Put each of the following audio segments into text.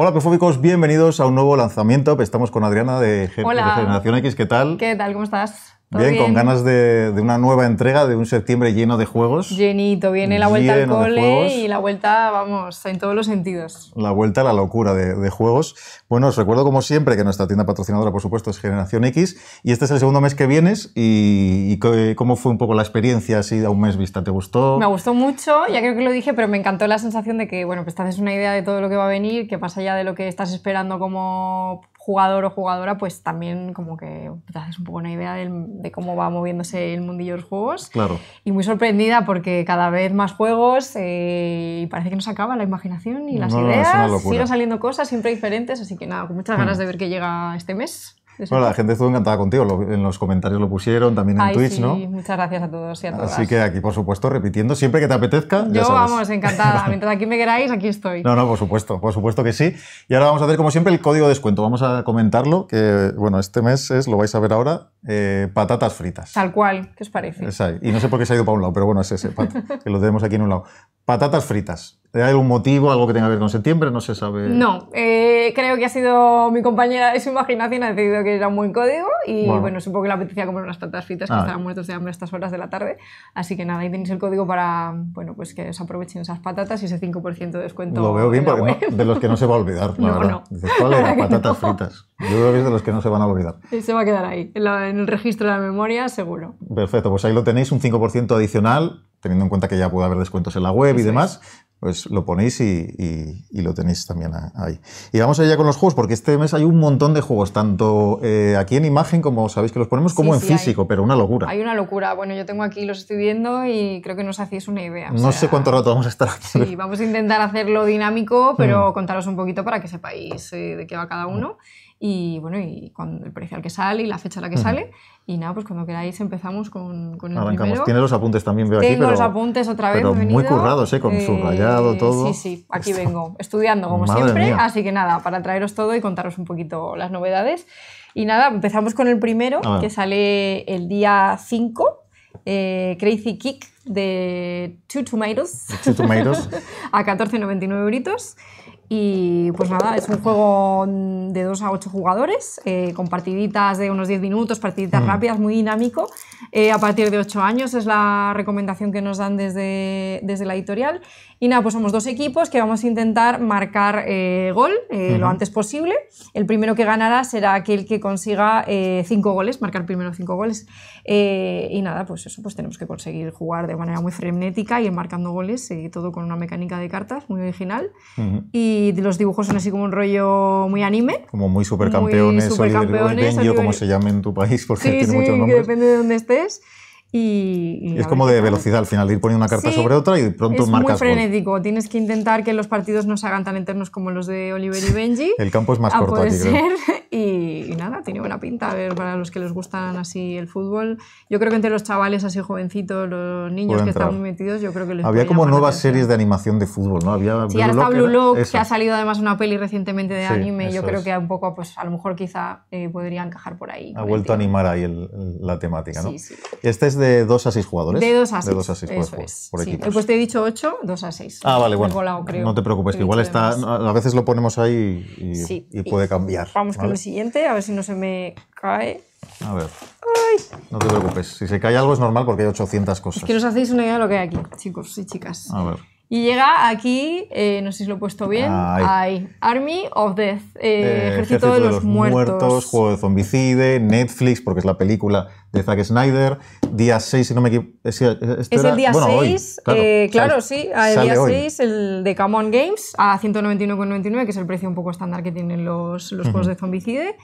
Hola, perfóbicos, bienvenidos a un nuevo lanzamiento. Estamos con Adriana de, de Generación X. ¿Qué tal? ¿Qué tal? ¿Cómo estás? Bien, con ganas de, una nueva entrega, de un septiembre lleno de juegos. Llenito, viene la vuelta al cole y la vuelta, vamos, en todos los sentidos. La vuelta a la locura de, juegos. Bueno, os recuerdo como siempre que nuestra tienda patrocinadora, por supuesto, es Generación X y este es el segundo mes que vienes y, cómo fue un poco la experiencia así a un mes vista, ¿te gustó? Me gustó mucho, ya creo que lo dije, pero me encantó la sensación de que, bueno, pues te haces una idea de todo lo que va a venir, que pasa ya de lo que estás esperando como jugador o jugadora, pues también como que te haces un poco una idea de, cómo va moviéndose el mundillo de los juegos. Claro. Y muy sorprendida porque cada vez más juegos eh, y parece que nos acaba la imaginación y las ideas. Siguen saliendo cosas siempre diferentes, así que nada, con muchas ganas mm. de ver qué llega este mes bueno, la gente estuvo encantada contigo, en los comentarios lo pusieron, también en Ay, sí. muchas gracias a todos y a todas. Así que aquí, por supuesto, repitiendo, siempre que te apetezca. Yo, vamos, encantada. Mientras aquí me queráis, aquí estoy. No, no, por supuesto, por supuesto que sí. Y ahora vamos a hacer, como siempre, el código de descuento. Vamos a comentarlo, que, bueno, este mes es, lo vais a ver ahora, eh, patatas fritas. Tal cual, ¿qué os parece? Exacto, Y no sé por qué se ha ido para un lado, pero bueno, es ese, que lo tenemos aquí en un lado. Patatas fritas. ¿Hay algún motivo, algo que tenga que ver con septiembre? No se sabe. No, eh, creo que ha sido mi compañera de su imaginación, ha decidido que era un buen código y bueno, supongo que le apetecía comer unas patatas fritas que ah. estaban muertos de hambre estas horas de la tarde. Así que nada, ahí tenéis el código para bueno, pues que os aprovechen esas patatas y ese 5% de descuento. Lo veo bien, de los que no se va a olvidar, la no, No. Dices, ¿Cuál las Patatas fritas. Yo veo que es de los que no se van a olvidar. se va a quedar ahí, en, el registro de la memoria, seguro. Perfecto, pues ahí lo tenéis, un 5% adicional teniendo en cuenta que ya puede haber descuentos en la web y demás, pues lo ponéis y, lo tenéis también ahí. Y vamos allá con los juegos, porque este mes hay un montón de juegos, tanto eh, aquí en imagen, como sabéis que los ponemos, como en físico, pero una locura. Hay una locura. Bueno, yo tengo aquí, los estoy viendo y creo que nos os hacéis una idea. No sé cuánto rato vamos a estar aquí. Sí, vamos a intentar hacerlo dinámico, pero mm. contaros un poquito para que sepáis eh, de qué va cada uno. Mm y bueno, y con el precio al que sale y la fecha a la que sale. Y nada, pues cuando queráis empezamos con, con el primero. Tienes los apuntes también, veo aquí. Tengo los apuntes otra vez. Pero muy currados, ¿eh? con eh, subrayado, todo. Sí, sí, aquí vengo, estudiando como siempre. Así que nada, para traeros todo y contaros un poquito las novedades. Y nada, empezamos con el primero, que sale el día 5, eh, Crazy Kick de Two Tomatoes. Two Tomatoes. a 14,99 euros y pues nada, es un juego de 2 a 8 jugadores, eh, con partiditas de unos 10 minutos, partiditas mm. rápidas, muy dinámico. Eh, a partir de 8 años es la recomendación que nos dan desde, desde la editorial. Y nada, pues somos dos equipos que vamos a intentar marcar eh, gol lo antes posible. El primero que ganará será aquel que consiga 5 goles, marcar primero 5 goles. y nada, pues eso, pues tenemos que conseguir jugar de manera muy frenética y marcando goles, todo con una mecánica de cartas muy original. Y y los dibujos son así como un rollo muy anime. Como muy supercampeones, campeones o como se llame en tu país, porque tiene sí, muchos nombres. sí, depende de dónde estés es como de velocidad al final, ir poniendo una carta sobre otra y pronto es marcas. Es muy frenético, tienes que intentar que los partidos no se hagan tan eternos como los de Oliver y Benji. el campo es más ah, corto ser. Y, nada, tiene buena pinta. A ver, para los que les gustan así el fútbol, yo creo que entre los chavales así jovencitos, los niños que están muy metidos, yo creo que les Había como nuevas series de animación de fútbol, ¿no? Había sí, Blue Blue Lock, que ha salido además una peli recientemente de anime. Yo creo que un poco, pues a lo mejor quizá eh, podría encajar por ahí. Ha vuelto a animar ahí la temática, ¿no? Sí, sí. es de 2 a 6 jugadores. De 2 a 6. De 2 a 6 Por sí. Pues te he dicho 8, 2 a 6. Ah, vale, bueno. creo. No te preocupes, que igual está. A veces lo ponemos ahí y, y puede cambiar. Vamos con el siguiente, a ver si no se me cae. A ver. Ay. No te preocupes. Si se cae algo es normal porque hay 800 cosas. Es que os hacéis una idea de lo que hay aquí, chicos y chicas. A ver. Y llega aquí, eh, no sé si lo he puesto bien, Ay. Army of Death, eh, eh, Ejército, de, los, de los muertos. Juego de Zombicide, Netflix, porque es la película de Zack Snyder, día 6, si no me equivoco. Es, el día 6, claro, sí, el día 6, el de Come On Games, a 199,99, que es el precio un poco estándar que tienen los, los juegos de Zombicide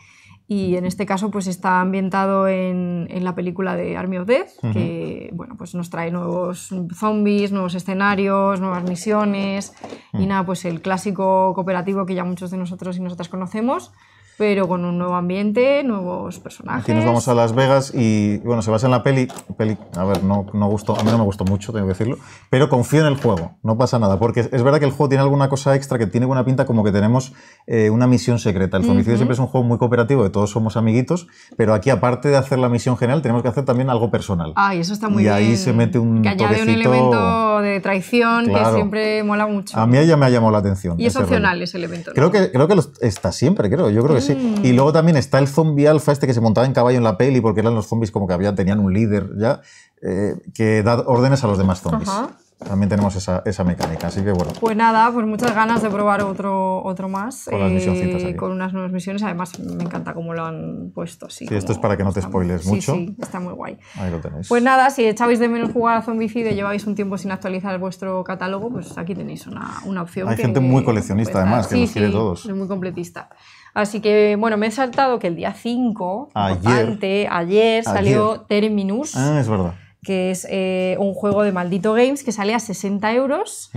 y en este caso pues está ambientado en, la película de Army of Death, que bueno, pues nos trae nuevos zombies, nuevos escenarios, nuevas misiones y mm. nada, pues el clásico cooperativo que ya muchos de nosotros y nosotras conocemos pero con un nuevo ambiente, nuevos personajes. Aquí nos vamos a Las Vegas y, bueno, se basa en la peli, peli a ver, no, no gustó, a mí no me gustó mucho, tengo que decirlo, pero confío en el juego, no pasa nada, porque es verdad que el juego tiene alguna cosa extra que tiene buena pinta, como que tenemos eh, una misión secreta. El homicidio siempre es un juego muy cooperativo, de todos somos amiguitos, pero aquí, aparte de hacer la misión general, tenemos que hacer también algo personal. Ay, eso está muy bien. Y ahí se mete un Que un elemento de traición que siempre mola mucho. A mí ella me ha llamado la atención. Y es opcional ese elemento. Creo que, creo que está siempre, creo, yo creo que y luego también está el zombie alfa, este que se montaba en caballo en la peli, porque eran los zombies como que habían tenían un líder ya, eh, que da órdenes a los demás zombies. También tenemos esa, esa, mecánica, así que bueno. Pues nada, pues muchas ganas de probar otro, otro más. Con, eh, con unas nuevas misiones. Además, me encanta cómo lo han puesto. sí, esto es para que no te spoiles mucho. está muy guay. Ahí lo tenéis. Pues nada, si echabais de menos jugar a Zombicide y lleváis un tiempo sin actualizar vuestro catálogo, pues aquí tenéis una, una opción. Hay gente muy coleccionista, además, que nos quiere todos. Es muy completista. Así que, bueno, me he saltado que el día 5, ayer, ayer salió Terminus. Ah, es verdad que es eh, un juego de maldito games que sale a 60 euros.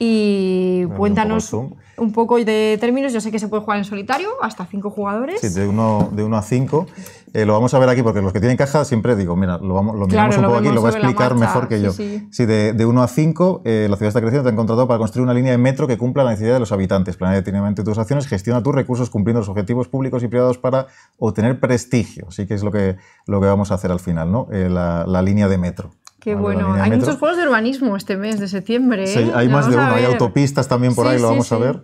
Y cuéntanos un poco, de términos. Yo sé que se puede jugar en solitario, hasta 5 jugadores. Sí, de 1 uno, de uno a 5. Eh, lo vamos a ver aquí porque los que tienen caja siempre digo, mira, lo, vamos, lo miramos un poco aquí, lo va a explicar mejor que yo. Sí, de, 1 a 5, eh, la ciudad está creciendo, te han contratado para construir una línea de metro que cumpla la necesidad de los habitantes. Planea detenidamente tus acciones, gestiona tus recursos cumpliendo los objetivos públicos y privados para obtener prestigio. Así que es lo que, lo que vamos a hacer al final, ¿no? Eh, la, la línea de metro. Qué bueno. Hay muchos juegos de urbanismo este mes de septiembre. Sí, hay más de uno. Hay autopistas también por ahí, lo vamos a ver.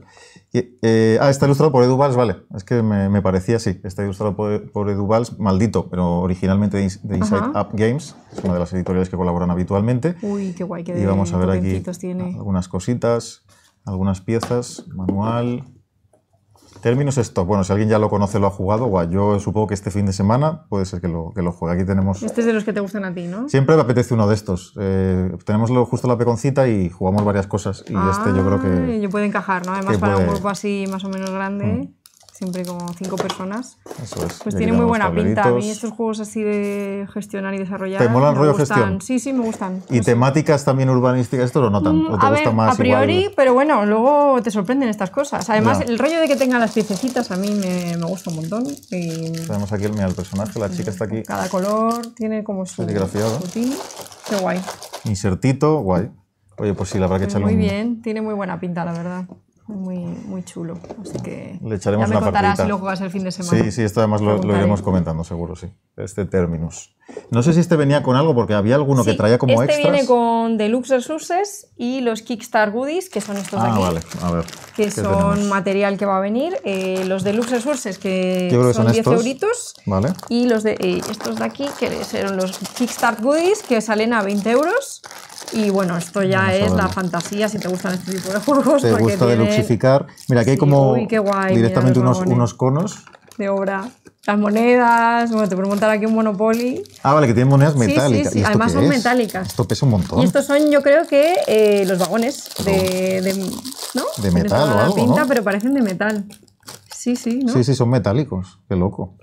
Eh, ah, está ilustrado por Edu Valls, vale. Es que me, parecía así. Está ilustrado por, Edu Valls, maldito, pero originalmente de, Inside Up Games. Es una de las editoriales que colaboran habitualmente. Uy, qué guay, Y vamos a ver aquí algunas cositas, algunas piezas, manual, Términos esto. Bueno, si alguien ya lo conoce, lo ha jugado, guay. Yo supongo que este fin de semana puede ser que lo, que juegue. Aquí tenemos. Este es de los que te gustan a ti, ¿no? Siempre me apetece uno de estos. Eh, tenemos justo la peconcita y jugamos varias cosas. Y este yo creo que. Yo puede encajar, ¿no? Además, para un grupo así más o menos grande. Mm siempre como cinco personas. Eso es. Pues tiene muy buena pinta. A mí estos juegos así de gestionar y desarrollar. ¿Te molan el rollo gestión? Sí, sí, me gustan. ¿Y temáticas también urbanísticas? ¿Esto lo notan? Mm, a A priori, pero bueno, luego te sorprenden estas cosas. Además, el rollo de que tenga las piececitas a mí me, me gusta un montón. Y... Tenemos aquí el, mira, el personaje, la chica está aquí. Cada color tiene como su. Desgraciado. Qué guay. Insertito, guay. Oye, pues sí, la verdad que eh, echarle Muy bien, tiene muy buena pinta, la verdad muy, muy chulo. Así que Le echaremos ya me una contarás si luego vas el fin de semana. Sí, sí, esto además lo, lo, iremos comentando, seguro, sí. Este Terminus. No sé si este venía con algo, porque había alguno que traía como este extras. Este viene con Deluxe Resources y los Kickstart Goodies, que son estos de ah, aquí. Ah, vale, a ver. Que son material que va a venir. Eh, los Deluxe Resources, que son, 10 estos? Vale. Y los de, eh, estos de aquí, que son los Kickstart Goodies, que salen a 20 euros. Y bueno, esto ya es la fantasía si te gustan este tipo de juegos. Te gusta deluxificar. Mira, aquí hay como directamente unos, unos conos. De obra las monedas, bueno, te puedo montar aquí un Monopoly. Ah, vale, que tienen monedas metálicas. Sí, sí, Además son metálicas. Esto pesa un montón. Y estos son, yo creo que eh, los vagones de, de, ¿no? de metal o algo, pinta, pero parecen de metal. Sí, sí, ¿no? Sí, sí, son metálicos. Qué loco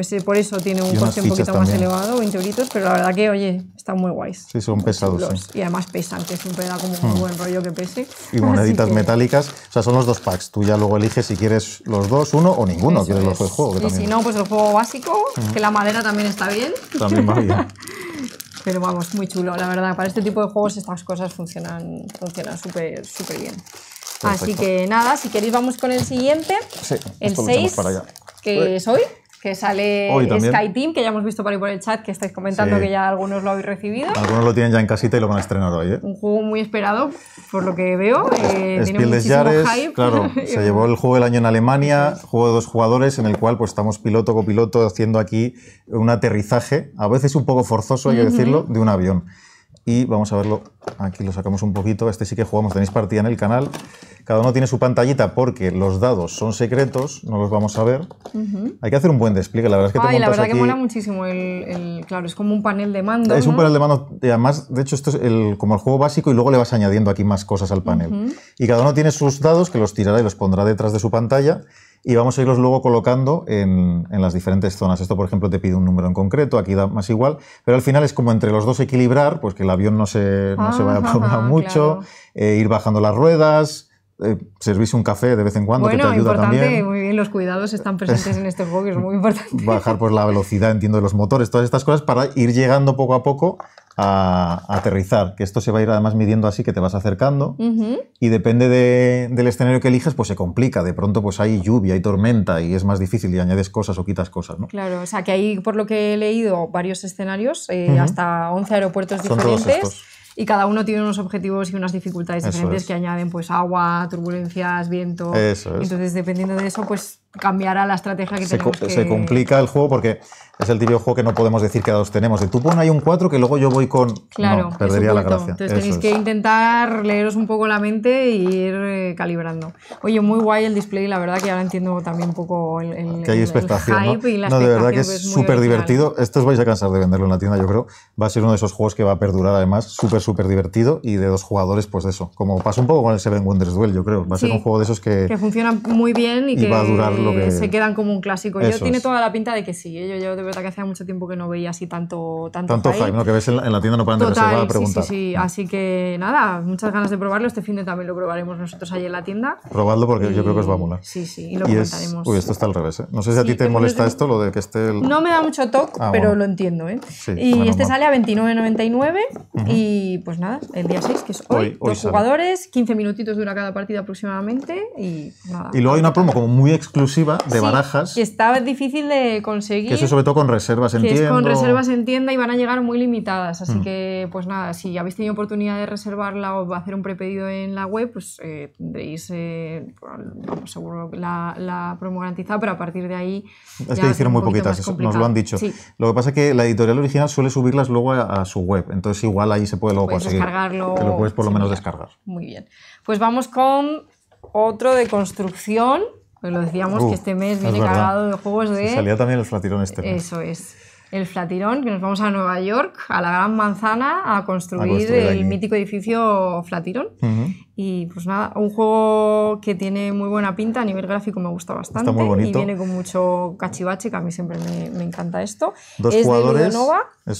pues por eso tiene un coste un poquito más elevado, 20 euritos, pero la verdad que, oye, están muy guays. Sí, son pesados. Y además pesan, que siempre da como un hmm. buen rollo que pese. Y moneditas metálicas, o sea, son los dos packs. Tú ya luego eliges si quieres los dos, uno o ninguno, quieres los Y si no, pues el juego básico, que la madera también está bien. También va bien. pero vamos, muy chulo, la verdad. Para este tipo de juegos estas cosas funcionan funcionan súper súper bien. Así que nada, si queréis vamos con el siguiente. el 6, que es hoy que sale Sky Team, que ya hemos visto por ahí por el chat, que estáis comentando que ya algunos lo habéis recibido. Algunos lo tienen ya en casita y lo van a estrenar hoy. ¿eh? Un juego muy esperado, por lo que veo. Eh, tiene claro, se llevó el juego del año en Alemania, juego de dos jugadores, en el cual pues estamos piloto, copiloto, haciendo aquí un aterrizaje, a veces un poco forzoso, hay que decirlo, de un avión y vamos a verlo, aquí lo sacamos un poquito, este sí que jugamos, tenéis partida en el canal, cada uno tiene su pantallita porque los dados son secretos, no los vamos a ver. Hay que hacer un buen despliegue, la verdad es que Ay, la verdad que mola muchísimo el, claro, es como un panel de mando. Es un panel de mando, además, de hecho, esto es el, como el juego básico y luego le vas añadiendo aquí más cosas al panel. Y cada uno tiene sus dados que los tirará y los pondrá detrás de su pantalla y vamos a irlos luego colocando en, en, las diferentes zonas. Esto, por ejemplo, te pide un número en concreto, aquí da más igual, pero al final es como entre los dos equilibrar, pues que el avión no se, no se ah, vaya a mucho, eh, ir bajando las ruedas, eh, servirse un café de vez en cuando, que te ayuda importante, Muy bien, los cuidados están presentes en este juego, que es muy importante. Bajar pues la velocidad, entiendo, de los motores, todas estas cosas, para ir llegando poco a poco a, aterrizar. Que esto se va a ir además midiendo así que te vas acercando. Y depende del escenario que eliges, pues se complica. De pronto, pues hay lluvia, hay tormenta y es más difícil y añades cosas o quitas cosas. ¿no? Claro, o sea que hay, por lo que he leído, varios escenarios, eh, hasta 11 aeropuertos Son diferentes y cada uno tiene unos objetivos y unas dificultades diferentes que añaden pues agua, turbulencias, viento. Entonces, dependiendo de eso, pues cambiará la estrategia que se, tenemos que... Se complica el juego porque es el típico juego que no podemos decir que dados tenemos. De tú pon ahí un 4 que luego yo voy con. Claro, no, perdería la gracia. Entonces tenéis que intentar leeros un poco la mente y ir eh, calibrando. Oye, muy guay el display, la verdad que ahora entiendo también un poco el. que hay expectación. hype ¿no? Y la no, de verdad que es súper pues, divertido. Esto os vais a cansar de venderlo en la tienda, yo creo. Va a ser uno de esos juegos que va a perdurar además, súper, súper divertido y de dos jugadores, pues eso. Como pasa un poco con el Seven Wonders Duel, yo creo. Va a ser un juego de esos que. Que funciona muy bien y, que, va a durar lo que se quedan como un clásico. Yo tiene toda la pinta de que sí. ¿eh? Yo, yo que hacía mucho tiempo que no veía así tanto Tanto, tanto hype, ¿no? Que ves en la, tienda no paran de reservar a preguntar. Sí, sí, sí. Así que nada, muchas ganas de probarlo. Este fin de también lo probaremos nosotros ahí en la tienda. Probadlo porque yo creo que os va a molar. Sí, sí, y lo Uy, esto está al revés, ¿eh? No sé si a ti te molesta esto, lo de que esté el... No me da mucho toque, ah, pero lo entiendo, ¿eh? y este sale a 29.99 y pues nada, el día 6, que es hoy, dos jugadores, 15 minutitos dura cada partida aproximadamente y nada. Y luego hay una promo como muy exclusiva de barajas. Que estaba difícil de conseguir. Que eso sobre todo con reservas en con reservas en tienda y van a llegar muy limitadas. Así mm. que, pues nada, si habéis tenido oportunidad de reservarla o hacer un prepedido en la web, pues eh, tendréis, eh, seguro, la, promo garantizada, pero a partir de ahí. Es que hicieron muy poquitas, nos lo han dicho. Lo que pasa es que la editorial original suele subirlas luego a, su web, entonces igual ahí se puede luego conseguir. Descargarlo. Que lo puedes por lo menos descargar. Muy bien. Pues vamos con otro de construcción pues lo decíamos que este mes viene cargado de juegos de. salía también el flatirón este mes. Eso es. El flatirón, que nos vamos a Nueva York, a la Gran Manzana, a construir, el mítico edificio Flatirón. Y pues nada, un juego que tiene muy buena pinta a nivel gráfico, me gusta bastante. Está muy bonito. Y viene con mucho cachivache, que a mí siempre me, me encanta esto. Dos es jugadores. es.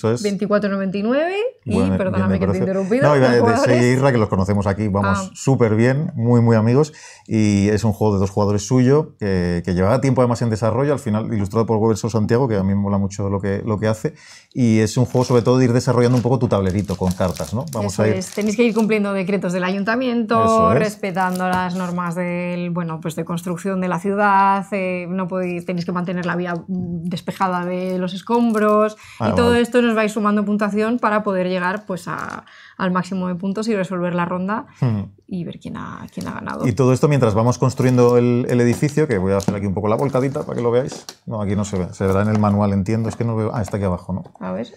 24.99. y perdóname que te interrumpí. No, iba de, que los conocemos aquí, vamos ah. súper bien, muy, muy amigos. Y es un juego de dos jugadores suyo, que, que llevaba tiempo además en desarrollo, al final ilustrado por Goberso Santiago, que a mí me mola mucho lo que, lo que hace. Y es un juego sobre todo de ir desarrollando un poco tu tablerito con cartas, ¿no? Vamos a Es. Tenéis que ir cumpliendo decretos del ayuntamiento respetando las normas del, bueno, pues de construcción de la ciudad, eh, no tenéis que mantener la vía mm, despejada de los escombros y ah, todo esto nos vais sumando puntuación para poder llegar pues al máximo de puntos y resolver la ronda hmm. y ver quién ha, ha ganado. Y todo esto mientras vamos construyendo el, edificio, que voy a hacer aquí un poco la volcadita para que lo veáis. No, aquí no se ve, se verá en el manual, entiendo, es que no veo. Ah, está aquí abajo, ¿no? A ver.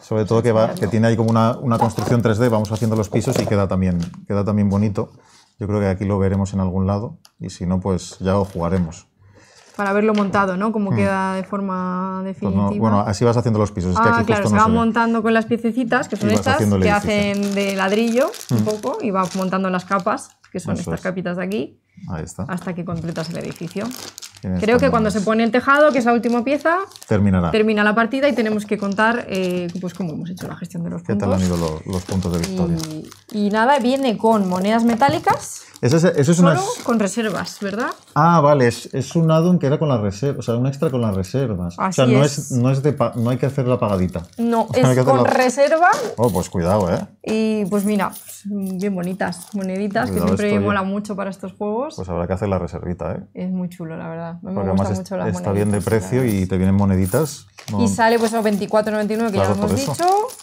Sobre todo que, tiene ahí como una, construcción 3D, vamos haciendo los pisos y queda también, queda también bonito. Yo creo que aquí lo veremos en algún lado y si no, pues ya lo jugaremos. Para verlo montado, ¿no? Como mm. queda de forma pues definitiva. bueno, así vas haciendo los pisos. Es ah, claro, se, va montando con las piececitas, que son estas, que hacen de ladrillo un mm. poco, y vas montando las capas, que son estas capitas de aquí, hasta que completas el edificio. Creo que cuando se pone el tejado, que es la última pieza, terminará. termina la partida y tenemos que contar eh, pues cómo hemos hecho la gestión de los puntos. ¿Qué tal han ido los, puntos de victoria? y, nada, viene con monedas metálicas. Eso es, con reservas, ¿verdad? Ah, vale, es, un addon que era con las reservas, o sea, un extra con las reservas. o sea, no, hay que hacer la pagadita. No, es con reserva. Oh, pues cuidado, ¿eh? Y pues mira, bien bonitas moneditas, que siempre mola mucho para estos juegos. Pues habrá que hacer la reservita, ¿eh? Es muy chulo, la verdad. Porque además me gusta mucho está bien de precio y te vienen moneditas. Y sale pues a 24,99 que ya lo hemos dicho,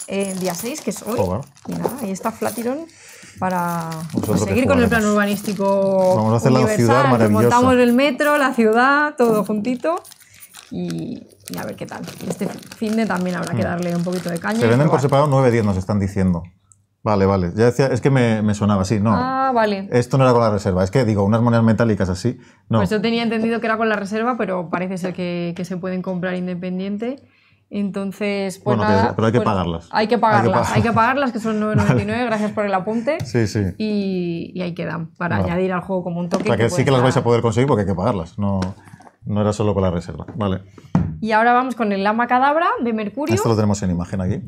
el día 6, que es hoy. Y nada, ahí está Flatiron para pues, seguir con el plan urbanístico. Vamos a hacer la ciudad maravillosa. Montamos el metro, la ciudad, todo juntito. Y, a ver qué tal. Este fin de también habrá que hmm. darle un poquito de caña. Se venden por separado 9, 10, nos están diciendo. Vale, vale. Ya decía, es que me, me, sonaba así, no. Ah, vale. Esto no era con la reserva. Es que digo, unas monedas metálicas así. No. Pues yo tenía entendido que era con la reserva, pero parece ser que, que se pueden comprar independiente. Entonces, pues bueno, pero pues hay que pagarlas. Hay que pagarlas, hay que, pagarlas, que son 9.99, gracias por el apunte. Sí, sí. Y, ahí quedan, para añadir al juego como un toque. O sea, que, sí que las vais a poder conseguir porque hay que pagarlas, no, no era solo con la reserva. Vale. Y ahora vamos con el lama cadabra de Mercurio. Esto lo tenemos en imagen aquí.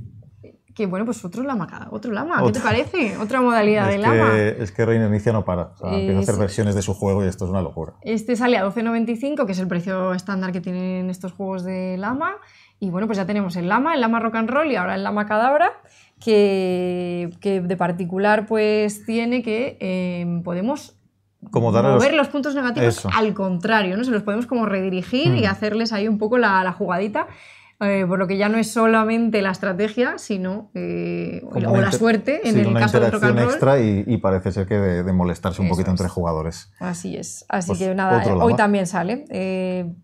Que bueno, pues otro lama, otro lama, ¿qué te parece? Otra modalidad de lama. Que, es que Reiner Inicia no para, empieza a hacer versiones de su juego y esto es una locura. Este sale a 12.95, que es el precio estándar que tienen estos juegos de lama. Y bueno, pues ya tenemos el Lama, el Lama Rock and Roll y ahora el Lama Cadabra, que, de particular pues tiene que em, podemos como mover los... puntos negativos al contrario, ¿no? Se los podemos como redirigir y mm. hacerles ahí un poco la, la jugadita. Eh, por lo que ya no es solamente la estrategia, sino eh, la suerte en el caso de rock and extra y, parece ser que de, molestarse un poquito entre jugadores. Así es. Así pues, que nada, eh, hoy también sale.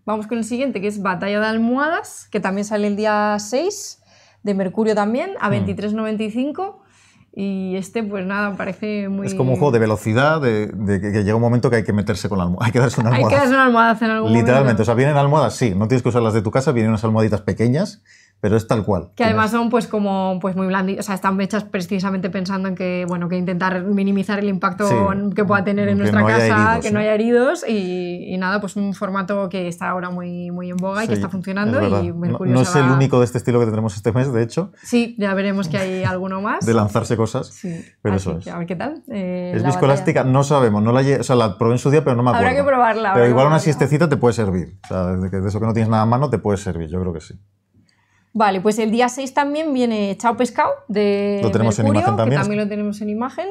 vamos con el siguiente, que es Batalla de Almohadas, que también sale el día 6 de Mercurio también, a 23.95. Hmm. Y este, pues nada, parece muy. Es como un juego de velocidad, de, que, llega un momento que hay que meterse con la almohada. Hay que darse una almohada. Hay que darse una almohada en algún Literalmente, o sea, vienen almohadas, sí. No tienes que usar las de tu casa, vienen unas almohaditas pequeñas pero es tal cual. Que además son pues como pues muy blanditas, o sea, están hechas precisamente pensando en que bueno, que intentar minimizar el impacto que pueda tener en nuestra casa, que no haya heridos y, nada, pues un formato que está ahora muy, muy en boga y que está funcionando y Mercurio no, no es el único de este estilo que tendremos este mes, de hecho. Sí, ya veremos que hay alguno más. de lanzarse cosas. Sí. Pero eso es. a ver qué tal. Eh, es viscoelástica, no sabemos, no o sea, la probé en su día, pero no me acuerdo. Habrá que probarla. Pero igual una siestecita te puede servir, o sea, de eso que no tienes nada a mano te puede servir, yo creo que sí. Vale, pues el día 6 también viene Chao Pescado de lo tenemos en imagen también. Que también lo tenemos en imagen.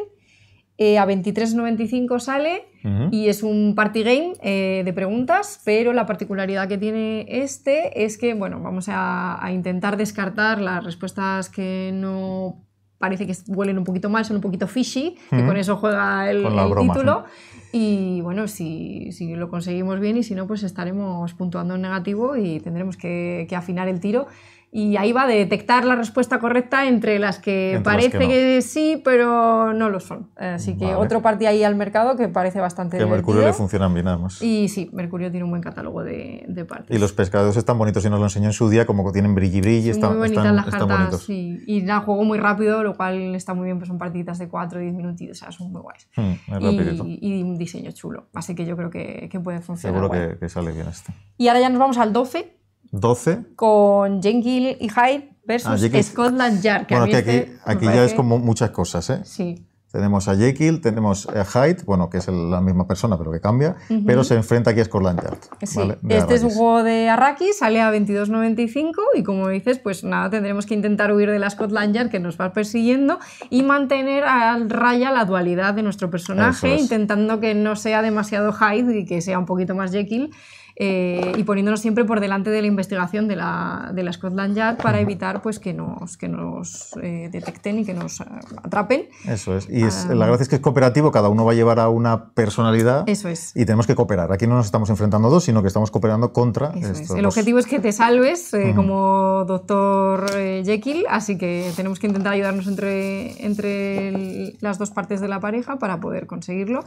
Eh, a 23.95 sale y es un party game eh, de preguntas, pero la particularidad que tiene este es que, bueno, vamos a, intentar descartar las respuestas que no parece que huelen un poquito mal, son un poquito fishy, y que con eso juega el, título. Y bueno, si, si, lo conseguimos bien y si no, pues estaremos puntuando en negativo y tendremos que, que afinar el tiro y ahí va a detectar la respuesta correcta entre las que parece que, sí, pero no lo son. Así que otro partido ahí al mercado que parece bastante Que Mercurio le funcionan bien además. Y sí, Mercurio tiene un buen catálogo de, de Y los pescados están bonitos, y nos lo enseñó en su día, como que tienen brilli brilli, están, muy bonitos. Y nada, juego muy rápido, lo cual está muy bien, pues son partiditas de 4 o 10 minutitos, o sea, son muy guays. Hmm, y, un diseño chulo, así que yo creo que, que puede funcionar. Seguro que, que sale bien este. Y ahora ya nos vamos al 12, 12. Con Jane y Hyde versus ah, Scotland Yard. bueno, aquí, este aquí ya es como muchas cosas, ¿eh? Sí. Tenemos a Jekyll, tenemos a Hyde, bueno, que es la misma persona, pero que cambia, pero se enfrenta aquí a Scotland Yard. Sí. Este es un juego de Arrakis, sale a 22.95 y como dices, pues nada, tendremos que intentar huir de la Scotland Yard que nos va persiguiendo y mantener al raya la dualidad de nuestro personaje, intentando que no sea demasiado Hyde y que sea un poquito más Jekyll eh, y poniéndonos siempre por delante de la investigación de la, de Scotland Yard para evitar pues, que nos, que nos eh, detecten y que nos atrapen. Eso es. Y ah. la gracia es que es cooperativo, cada uno va a llevar a una personalidad. Eso es. Y tenemos que cooperar. Aquí no nos estamos enfrentando dos, sino que estamos cooperando contra. Eso es. El objetivo es que te salves eh, como doctor Jekyll, así que tenemos que intentar ayudarnos entre, entre las dos partes de la pareja para poder conseguirlo.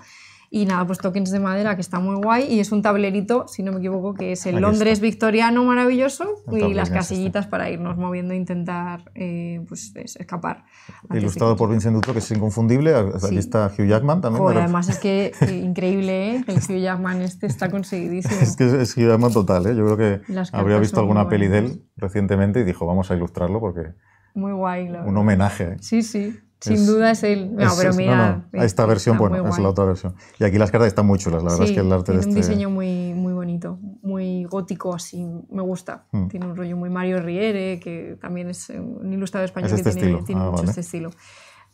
Y nada, pues tokens de madera que está muy guay y es un tablerito, si no me equivoco, que es el Londres victoriano maravilloso y las este. casillitas para irnos moviendo e intentar eh, pues, escapar. Ilustrado por Vincent Dutro, que es inconfundible. Aquí está Hugh Jackman también. además es que eh, increíble, ¿eh? el Hugh Jackman este está conseguidísimo. es que es, es Hugh Jackman total, ¿eh? yo creo que habría visto alguna peli de él recientemente y dijo, vamos a ilustrarlo porque... Muy guay, Un homenaje. Sí, sí. Sin duda es el. No, pero mira. Esta versión, bueno, es la otra versión. Y aquí las cartas están muy chulas, la verdad es que el arte de este. un diseño muy, muy bonito, muy gótico, así, me gusta. Hmm. Tiene un rollo muy Mario Riere, que también es un ilustrador español que este tiene, ah, mucho este estilo.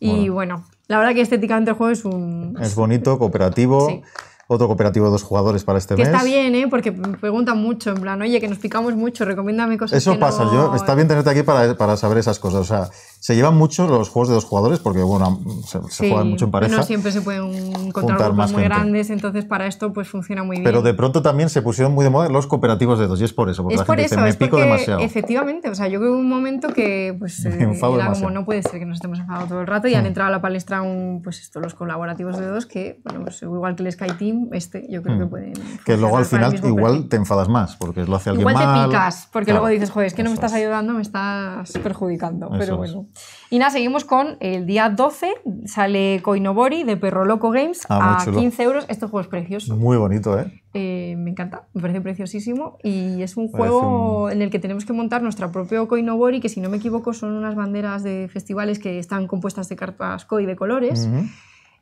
Y bueno. la verdad que estéticamente el juego es un. Es bonito, cooperativo otro cooperativo de dos jugadores para este que Está bien, ¿eh? porque preguntan mucho, en plan, oye, que nos picamos mucho, recomiéndame cosas. Eso pasa, yo, está bien tenerte aquí para, para, saber esas cosas. O sea, se llevan mucho los juegos de dos jugadores porque, bueno, se, juegan mucho en pareja. No siempre se pueden encontrar grupos muy grandes, entonces para esto pues funciona muy bien. Pero de pronto también se pusieron muy de moda los cooperativos de dos y es por eso, porque es la por es me pico demasiado. Efectivamente, o sea, yo creo un momento que pues eh, como no puede ser que nos estemos enfadados todo el rato y han entrado a la palestra un, pues esto, los colaborativos de dos que, bueno, pues igual que el Sky Team este, yo creo que hmm. pueden. Que luego al final igual te enfadas más, porque lo hace alguien Igual te picas, porque luego dices, joder, es que no me estás ayudando, me estás perjudicando. pero bueno. Y nada, seguimos con el día 12, sale Coinobori de Perro Loco Games ah, a 15 euros. Este juego es precioso. Muy bonito, ¿eh? ¿eh? me encanta, me parece preciosísimo y es un juego en el que tenemos que montar nuestro propio Koinobori, que si no me equivoco son unas banderas de festivales que están compuestas de cartas koi de colores.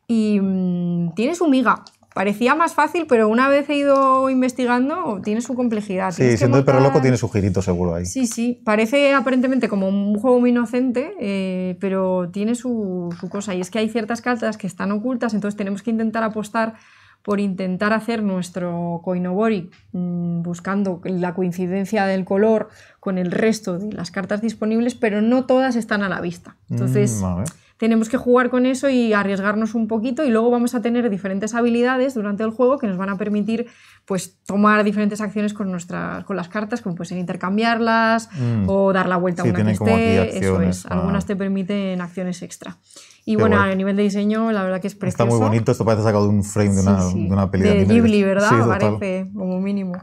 Y tienes mm, tiene su miga, Parecía más fácil, pero una vez he ido investigando, tiene su complejidad. Sí, siendo el perro loco tiene su girito seguro ahí. Sí, sí. Parece aparentemente como un juego muy inocente, eh, pero tiene su, cosa. Y es que hay ciertas cartas que están ocultas, entonces tenemos que intentar apostar por intentar hacer nuestro Coinobori mm, buscando la coincidencia del color con el resto de las cartas disponibles, pero no todas están a la vista. Mm, entonces tenemos que jugar con eso y arriesgarnos un poquito y luego vamos a tener diferentes habilidades durante el juego que nos van a permitir pues tomar diferentes acciones con nuestras con las cartas como pues intercambiarlas mm. o dar la vuelta a una que esté eso es algunas te permiten acciones extra y bueno, a nivel de diseño, la verdad que es precioso. Está muy bonito, esto parece sacado de un frame de una, De una ¿verdad? Sí, parece, como mínimo.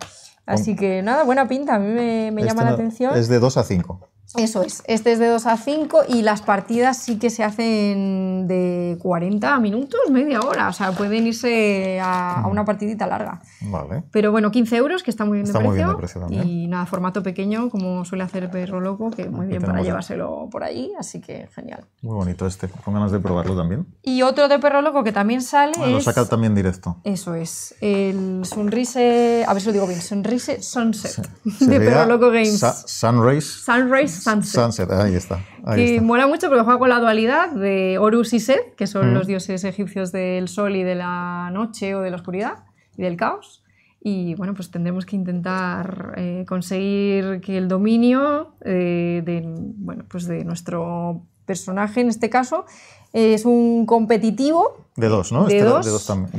Así que nada, buena pinta, a mí me, llama la atención. Es de 2 a 5. Eso es, este es de 2 a 5 y las partidas sí que se hacen de 40 minutos, media hora, o sea, pueden irse a, una mm. partidita larga. Vale. Pero bueno, 15 euros, que está muy bien, de, precio, y nada, formato pequeño, como suele hacer Perro Loco, que muy bien para llevárselo por ahí, así que genial. Muy bonito este, con ganas de probarlo también. Y otro de Perro Loco que también sale ah, Lo saca también directo. Eso es, el Sunrise, a ver si lo digo bien, Sunrise Sunset, de Perro Loco Games. Sunrise. Sunrise Sunset. ahí está. Ahí que mola mucho porque juega con la dualidad de Horus y Set, que son los dioses egipcios del sol y de la noche o de la oscuridad y del caos. Y bueno, pues tendremos que intentar eh, conseguir que el dominio eh, de, bueno, pues de nuestro personaje, en este caso, eh, es un competitivo. De dos, ¿no? De, este dos. también,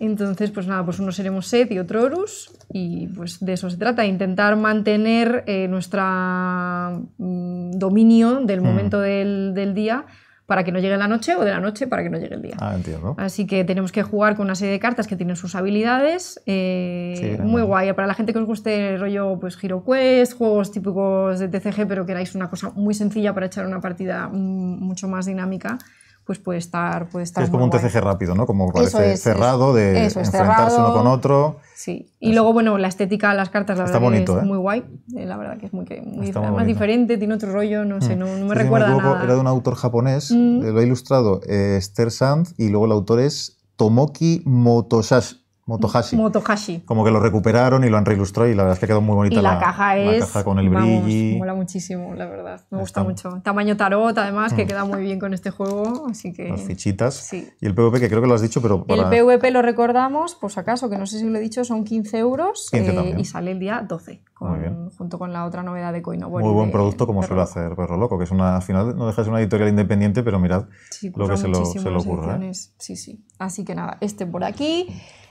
Entonces, pues nada, pues uno seremos Seth y otro Horus. Y pues de eso se trata, intentar mantener eh, nuestro mm, dominio del mm. momento del, día para que no llegue la noche o de la noche para que no llegue el día. Ah, entiendo. Así que tenemos que jugar con una serie de cartas que tienen sus habilidades. Eh, muy guay. Para la gente que os guste el rollo pues, Hero Quest, juegos típicos de TCG, pero queráis una cosa muy sencilla para echar una partida mm, mucho más dinámica pues puede estar, puede estar. Es como un TCG rápido, ¿no? Como parece cerrado, de enfrentarse uno con otro. Sí. Y luego, bueno, la estética, de las cartas, la verdad es ¿eh? muy guay. Eh, la verdad que es muy, muy diferente, tiene otro rollo, no sé, mm. no, me recuerda. Era de un autor japonés, mm. eh, lo ha ilustrado Esther Sand y luego el autor es Tomoki Motosashi. Motohashi. Como que lo recuperaron y lo han reilustrado y la verdad es que quedó muy bonita la, caja. Es, la caja con el Mola muchísimo, la verdad. Me gusta mucho. Tamaño tarot, además, que mm. queda muy bien con este juego. Así que... Las fichitas. Y el PvP, que creo que lo has dicho, pero... El PvP lo recordamos, por acaso, que no sé si lo he dicho, son 15 euros eh, y sale el día 12. junto con la otra novedad de Coino. Muy buen producto, como suele hacer Perro Loco, que es una, al final no deja una editorial independiente, pero mirad lo que se le se ¿eh? Sí, sí. Así que nada, este por aquí.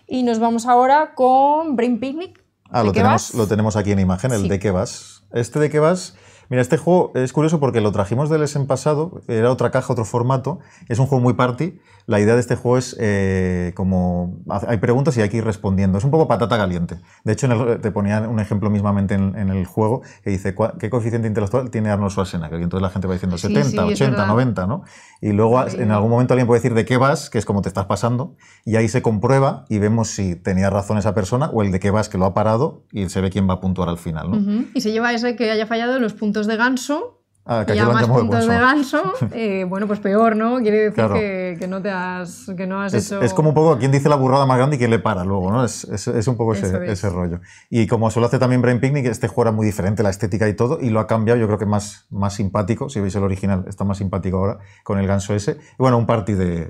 Y nos vamos ahora con Brain Picnic. Ah, lo, tenemos, lo tenemos aquí en imagen, el de qué vas. Este de qué vas. Mira, este juego es curioso porque lo trajimos del en pasado, era otra caja, otro formato, es un juego muy party. La idea de este juego es eh, como hay preguntas y hay que ir respondiendo. Es un poco patata caliente. De hecho, te ponían un ejemplo mismamente en, el juego que dice ¿qué coeficiente intelectual tiene Arnold Schwarzenegger? Y entonces la gente va diciendo 70, 80, 90, ¿no? Y luego en algún momento alguien puede decir de qué vas, que es como te estás pasando, y ahí se comprueba y vemos si tenía razón esa persona o el de qué vas que lo ha parado y se ve quién va a puntuar al final. Y se lleva ese que haya fallado los puntos de ganso Ah, y a más puntos de ganso, eh, bueno, pues peor, ¿no? Quiere decir que, no te has, que no has hecho... Es como un poco quién dice la burrada más grande y quién le para luego, ¿no? Es, es, un poco ese, ese, rollo. Y como suele hace también Brain Picnic, este juego era muy diferente, la estética y todo, y lo ha cambiado, yo creo que más, más simpático, si veis el original, está más simpático ahora con el ganso ese. Y bueno, un party de...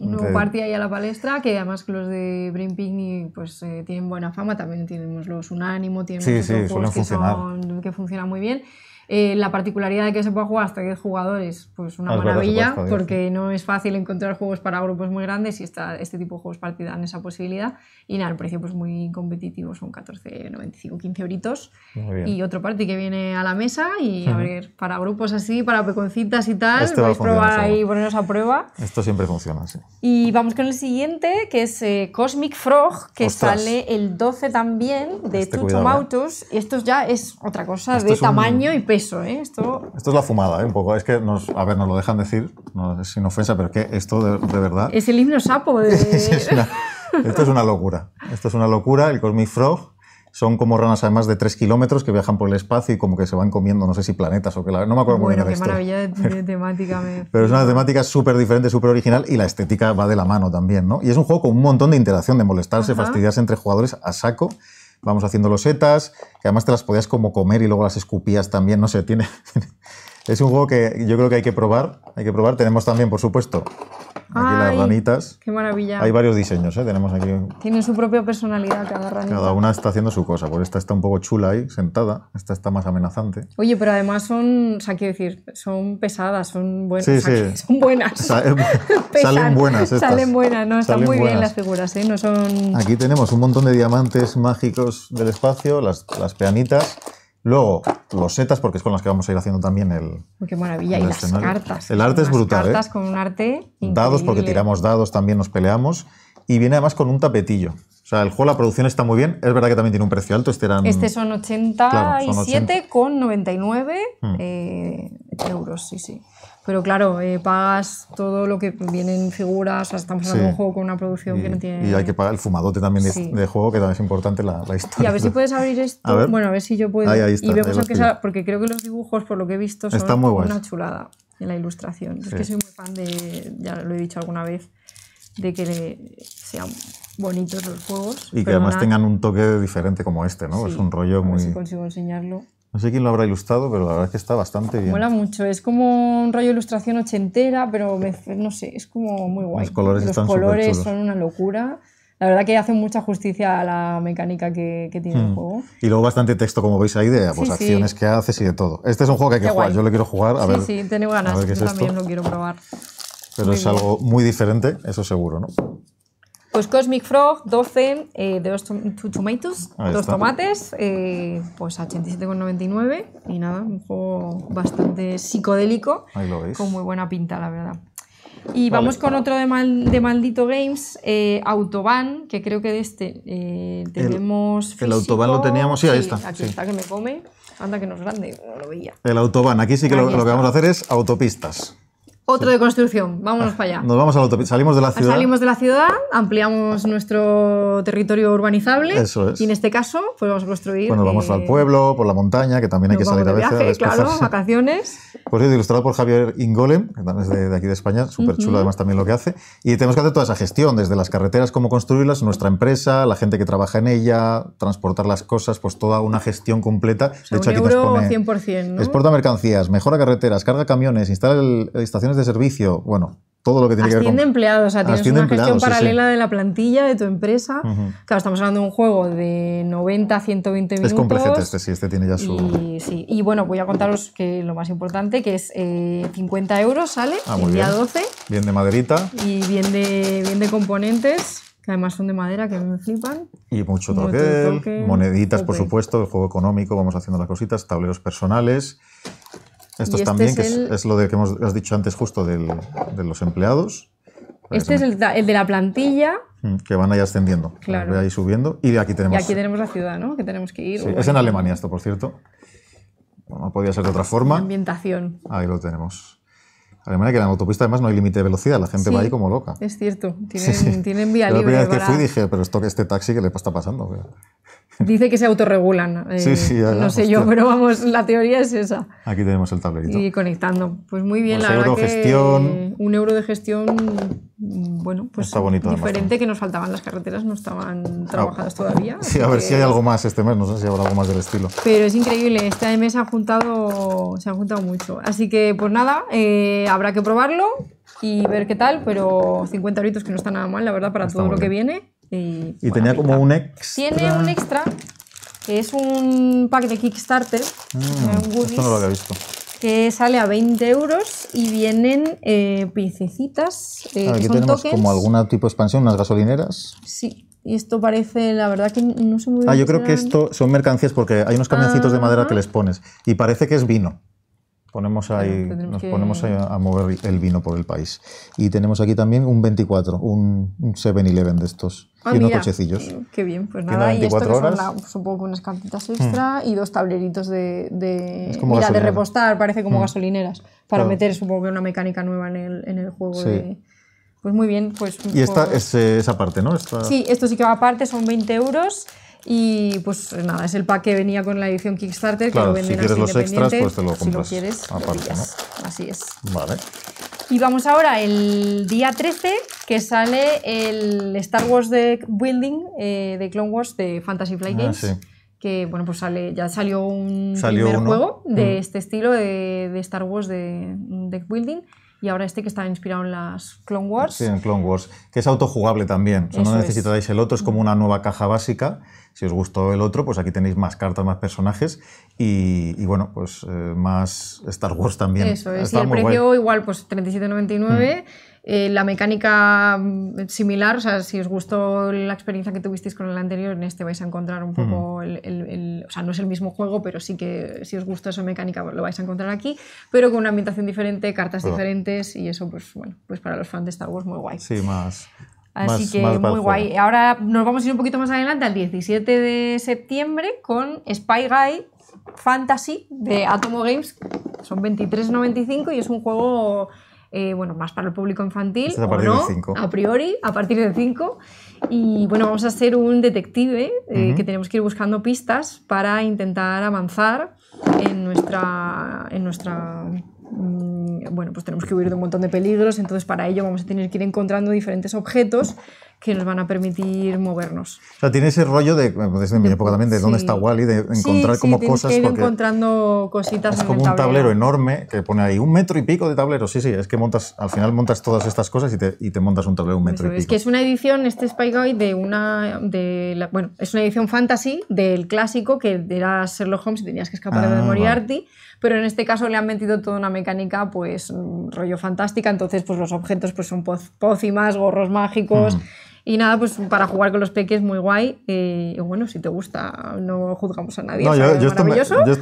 un party ahí a la palestra, que además que los de Brain Picnic pues eh, tienen buena fama, también tenemos los Unánimo, tienen un sí, que, funciona que funcionan muy bien. Eh, la particularidad de que se pueda jugar hasta 10 jugadores, pues una ah, maravilla, porque no es fácil encontrar juegos para grupos muy grandes y está este tipo de juegos partida en esa posibilidad. Y nada, el precio pues muy competitivo, son 14,95, 15 euritos. Y otro party que viene a la mesa y a ver, para grupos así, para peconcitas y tal, este podéis probar ahí, poneros a prueba. Esto siempre funciona, sí. Y vamos con el siguiente, que es eh, Cosmic Frog, que sale el 12 también de este eh. y Esto ya es otra cosa de tamaño y peso ¿eh? Esto... Esto es la fumada, ¿eh? Un poco. Es que, nos, a ver, nos lo dejan decir, no, es sin ofensa, pero esto de, verdad... Es el himno sapo de... esto es una locura. Esto es una locura. El Cosmic Frog son como ranas además de 3 kilómetros que viajan por el espacio y como que se van comiendo, no sé si planetas o qué. No me acuerdo bueno, muy bien qué maravilla De, temática. Pero es una temática súper diferente, súper original y la estética va de la mano también, ¿no? Y es un juego con un montón de interacción, de molestarse, fastidiarse entre jugadores a saco vamos haciendo losetas, que además te las podías como comer y luego las escupías también, no sé, tiene, Es un juego que yo creo que hay que probar. Hay que probar. Tenemos también, por supuesto, aquí las ranitas. ¡Qué maravilla! Hay varios diseños, ¿eh? Tenemos aquí. Tienen su propia personalidad cada ranita. Cada una está haciendo su cosa. Por pues esta está un poco chula ahí, sentada. Esta está más amenazante. Oye, pero además son, o sea, quiero decir, son pesadas, son buenas. Sí, sí. Son buenas. Salen, buenas estas. Salen buenas, no, están muy bien las figuras, ¿eh? No son... Aquí tenemos un montón de diamantes mágicos del espacio, las, las peanitas. Luego, los setas, porque es con las que vamos a ir haciendo también el. Qué maravilla, y las cartas. El arte es brutal. ¿eh? Cartas con un arte. Dados, porque tiramos dados, también nos peleamos. Y viene además con un tapetillo. O sea, el juego, la producción está muy bien. Es verdad que también tiene un precio alto. Este, eran, este son 87,99 hmm. eh, euros, sí, sí pero claro, eh, pagas todo lo que vienen figuras, o sea, estamos hablando de un juego con una producción que no tiene... Y hay que pagar el fumadote también de, juego, que también es importante la, historia. Y a ver si puedes abrir esto. Bueno, a ver si yo puedo. Ahí, y vemos que porque creo que los dibujos, por lo que he visto, son una chulada en la ilustración. Es que soy muy fan de, ya lo he dicho alguna vez, de que sean bonitos los juegos. Y que además tengan un toque diferente como este, ¿no? es un rollo a ver muy... Si consigo enseñarlo. No sé quién lo habrá ilustrado, pero la verdad es que está bastante bien. Mola mucho, es como un rollo de ilustración ochentera, pero no sé, es como muy guay. Los colores, colores son una locura. La verdad que hacen mucha justicia a la mecánica que, tiene el hmm. juego. Y luego bastante texto, como veis ahí, de pues, acciones que haces y de todo. Este es un juego que hay que jugar, yo lo quiero jugar. A sí, ver, sí, tengo ganas, yo también lo quiero probar. Pero es algo muy diferente, eso seguro, ¿no? Pues Cosmic Frog, 12 2 eh, de los tomates, eh, pues a 87,99 y nada, un juego bastante psicodélico, con muy buena pinta, la verdad. Y vamos con otro de, Maldito Games, Autoban, eh, Autobahn, que creo que de este tenemos. El, Autoban lo teníamos, sí, ahí está. Aquí está, que me come. Anda, que no es grande, no lo veía. El Autobahn, aquí sí que lo, lo, que vamos a hacer es autopistas. Otro de construcción, vámonos ah, para allá. Nos vamos al salimos de la ciudad. Salimos de la ciudad, ampliamos nuestro territorio urbanizable. Eso es. Y en este caso, pues vamos a construir. Bueno, vamos eh, al pueblo, por la montaña, que también hay que salir a veces. Viaje, claro, vacaciones. Pues es ilustrado por Javier Ingolem, que también es de, aquí de España, súper chulo además también lo que hace. Y tenemos que hacer toda esa gestión, desde las carreteras, cómo construirlas, nuestra empresa, la gente que trabaja en ella, transportar las cosas, pues toda una gestión completa. de hecho, un 100%. Exporta mercancías, mejora carreteras, carga camiones, instala estaciones de servicio, bueno, todo lo que tiene que ver con... empleados, o sea, tienes una gestión paralela de la plantilla de tu empresa. Claro, estamos hablando de un juego de 90 a 120 minutos. Es complejete este, sí, este tiene ya su... Y, bueno, voy a contaros que lo más importante, que es 50 eh, euros sale ah, el día 12. Bien de maderita. Y bien de, bien de componentes además son de madera que me flipan. Y mucho troquel, moneditas, por supuesto, el juego económico, vamos haciendo las cositas, tableros personales. Esto este también, es que es, lo de que hemos, has dicho antes justo del, de los empleados. Este es el, el, de la plantilla. Mm, que van ahí ascendiendo. Claro. Voy ahí subiendo. Y aquí tenemos. Y aquí tenemos la ciudad, ¿no? Que tenemos que ir. Sí, es en Alemania esto, por cierto. No podía ser de otra forma. ambientación. Ahí lo tenemos manera que en la autopista además no hay límite de velocidad, la gente va ahí como loca. Es cierto, tienen, tienen vía libre. La primera vez que fui dije, pero esto que este taxi, ¿qué le está pasando? Dice que se autorregulan. sí, sí, eh, no sé yo, pero vamos, la teoría es esa. Aquí tenemos el tablerito. Y conectando. Pues muy bien, la verdad. un euro de gestión Mm, bueno, pues diferente que nos faltaban las carreteras, no estaban ah, trabajadas todavía. Sí, a ver si hay algo más este mes, no sé si habrá algo más del estilo. Pero es increíble, este mes se han juntado, se juntado mucho. Así que pues nada, eh, habrá que probarlo y ver qué tal, pero 50 euros que no está nada mal, la verdad, para todo lo que viene. Y, tenía como un extra. Tiene un extra, que es un pack de Kickstarter. Mm, esto no lo había visto que sale a 20 euros y vienen eh, eh Aquí tenemos como alguna tipo de expansión, unas gasolineras. Sí. Y esto parece, la verdad que no sé muy Ah, yo creo que esto son mercancías porque hay unos camioncitos de madera que ah. les pones y parece que es vino ponemos ahí, nos ponemos ahí a, mover el vino por el país. Y tenemos aquí también un 24, un, un 7-Eleven de estos y ah, no cochecillos. Qué bien, pues nada. Y esto que son la, supongo unas cartitas hmm. extra y dos tableritos de, de mira, de repostar, parece como hmm. gasolineras, para meter supongo que una mecánica nueva en el, en el juego Pues muy bien, pues... Y esta es eh, esa parte, ¿no? Esta... Sí, esto sí que va aparte, son 20 euros. Y pues nada, es el pack que venía con la edición Kickstarter, que lo venden si quieres los extras, pues te lo compras. Si lo quieres, aparte, ¿no? Así es. Vale. Y vamos ahora el día 13, que sale el Star Wars Deck Building eh, de Clone Wars de Fantasy Flight ah, Games. Que bueno, pues sale, ya salió un primer juego de mm. este estilo de, Star Wars de, deck Building y ahora este que está inspirado en las Clone Wars. Sí, en Clone Wars, que es autojugable también. O no necesitáis el otro, es como una nueva caja básica. Si os gustó el otro, pues aquí tenéis más cartas, más personajes y, bueno, pues eh, más Star Wars también. Eso es, y el precio igual, pues 37,99. Eh, la mecánica mm, similar, o sea, si os gustó la experiencia que tuvisteis con el anterior, en este vais a encontrar un poco el, O sea, no es el mismo juego, pero sí que si os gusta esa mecánica lo vais a encontrar aquí, pero con una ambientación diferente, cartas diferentes y eso, pues bueno, pues para los fans de Star Wars muy guay. Sí, más. Así que muy guay. Ahora nos vamos a ir un poquito más adelante, al 17 de septiembre, con Spy Guy Fantasy de Atomo Games. Son 23.95 y es un juego eh, bueno, más para el público infantil, a priori, a partir de 5. Y bueno, vamos a ser un detective eh, que tenemos que ir buscando pistas para intentar avanzar en nuestra, en nuestra mm, bueno, pues tenemos que huir de un montón de peligros, entonces para ello vamos a tener que ir encontrando diferentes objetos que nos van a permitir movernos. O sea, tiene ese rollo de, desde mi época también, de dónde está Wally, de encontrar como cosas. Que ir encontrando cositas. Es como un tablero enorme que pone ahí un metro y pico de tablero. Sí, sí, es que montas, al final montas todas estas cosas y te, y te montas un tablero un metro y pico. Es que es una edición, este Spy Guy, de una. bueno, es una edición fantasy del clásico que era Sherlock Holmes y tenías que escapar de ah, Moriarty, pero en este caso le han metido toda una mecánica, pues, mm, rollo fantástica. Entonces, pues los objetos pues, son pócimas, gorros mágicos. Mm. Y nada, pues para jugar con los peques muy guay. y bueno, si te gusta, no juzgamos a nadie. yo, yo, esto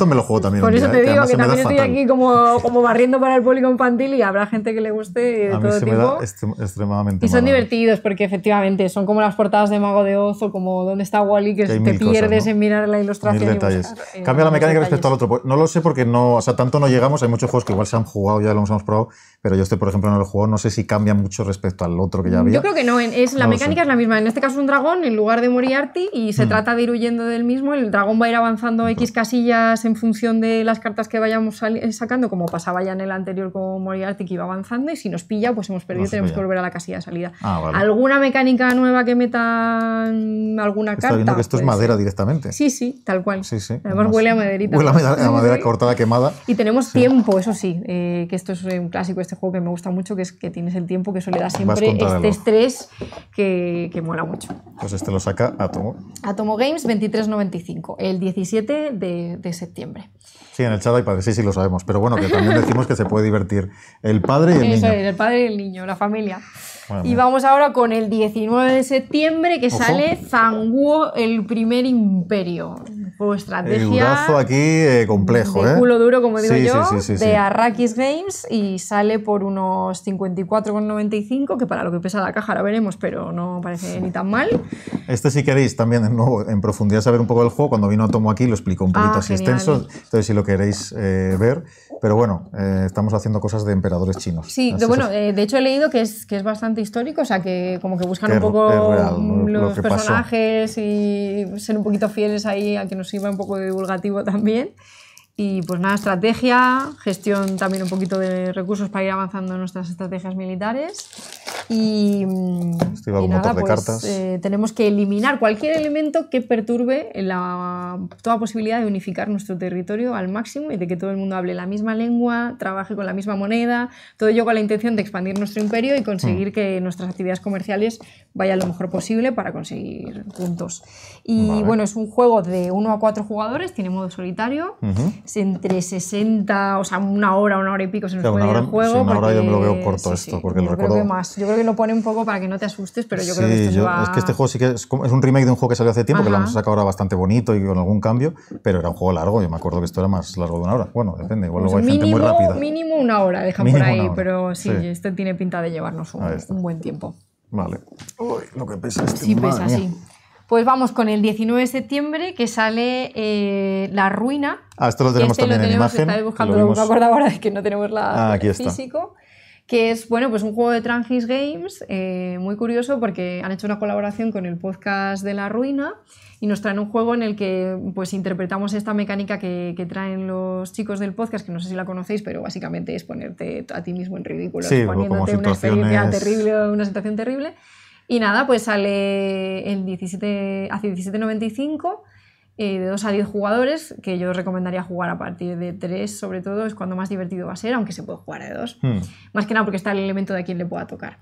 me, lo juego también. Por eso te digo que, también estoy aquí como, como barriendo para el público infantil y habrá gente que le guste todo extremadamente y son divertidos porque efectivamente son como las portadas de Mago de Oz o como dónde está Wally, que, te pierdes en mirar la ilustración. Eh, cambia la mecánica respecto al otro. Pues, no lo sé porque no, o tanto no llegamos. Hay muchos juegos que igual se han jugado, ya lo hemos probado, pero yo este, por ejemplo, no lo juego No sé si cambia mucho respecto al otro que ya había. Yo creo que no, es la mecánica es la misma. En este caso un dragón en lugar de Moriarty y se hmm. trata de ir huyendo del mismo. El dragón va a ir avanzando hmm. X casillas en función de las cartas que vayamos eh, sacando, como pasaba ya en el anterior con Moriarty que iba avanzando. Y si nos pilla, pues hemos perdido tenemos que volver a la casilla de salida. Ah, ¿Alguna mecánica nueva que metan alguna Estoy carta? que esto es pues madera directamente. Sí, sí, tal cual. Además, huele a maderita. Huele a madera, cortada, quemada. Y tenemos tiempo, eso sí, eh, que esto es un clásico de este juego que me gusta mucho, que es que tienes el tiempo, que eso le da siempre este estrés que que, mola mucho. Pues este lo saca Atomo. Atomo Games 2395, el 17 de, septiembre. Sí, en el chat hay padres, sí, sí lo sabemos. Pero bueno, que también decimos que se puede divertir el padre y el niño. el padre y el niño, la familia. y vamos ahora con el 19 de septiembre que sale Zanguo, el primer imperio o estrategia. El aquí eh, complejo, de ¿eh? culo duro, como digo yo, de Arrakis Games y sale por unos 54,95, que para lo que pesa la caja ahora veremos, pero no parece ni tan mal. Este si queréis también en profundidad saber un poco del juego, cuando vino Tomo aquí lo explicó un poquito ah, así extenso, entonces si lo queréis eh, ver, pero bueno, estamos haciendo cosas de emperadores chinos. Sí, de, bueno, de hecho he leído que es, que es bastante histórico, o sea que como que buscan un poco los lo personajes y ser un poquito fieles ahí a que nos sirva un poco de divulgativo también. Y pues nada, estrategia, gestión también un poquito de recursos para ir avanzando en nuestras estrategias militares. Y, mm, nada, pues, cartas. Eh, tenemos que eliminar cualquier elemento que perturbe la, toda posibilidad de unificar nuestro territorio al máximo y de que todo el mundo hable la misma lengua, trabaje con la misma moneda, todo ello con la intención de expandir nuestro imperio y conseguir mm. que nuestras actividades comerciales vaya lo mejor posible para conseguir puntos. Y bueno, es un juego de uno a 4 jugadores, tiene modo solitario, es entre 60, o sea, una hora, una hora y pico se nos puede juego. Sí, una hora yo me lo veo corto esto, porque lo recuerdo... más. Yo creo que lo pone un poco para que no te asustes, pero yo creo que esto yo, Es que este juego sí que es, un remake de un juego que salió hace tiempo, que lo hemos sacado ahora bastante bonito y con algún cambio, pero era un juego largo, yo me acuerdo que esto era más largo de una hora. Bueno, depende, igual pues lo hay mínimo, gente muy rápida. Mínimo una hora deja por ahí, pero sí, esto tiene pinta de llevarnos un buen tiempo. Vale. Uy, lo que pesa este. Sí, pesa, sí. Pues vamos con el 19 de septiembre que sale eh, La Ruina. Ah, esto lo tenemos este también lo tenemos, en imagen. Buscando, lo vimos... me acuerdo ahora de que no tenemos la ah, aquí está. físico que es bueno, pues un juego de Trangis Games, eh, muy curioso porque han hecho una colaboración con el podcast de La Ruina y nos traen un juego en el que pues interpretamos esta mecánica que, traen los chicos del podcast, que no sé si la conocéis, pero básicamente es ponerte a ti mismo en ridículo, sí, poniéndote una experiencia terrible, una situación terrible. Y nada, pues sale el 17, hace 1795 eh, de 2 a 10 jugadores, que yo recomendaría jugar a partir de 3, sobre todo, es cuando más divertido va a ser, aunque se puede jugar de 2. Hmm. Más que nada porque está el elemento de a quién le pueda tocar.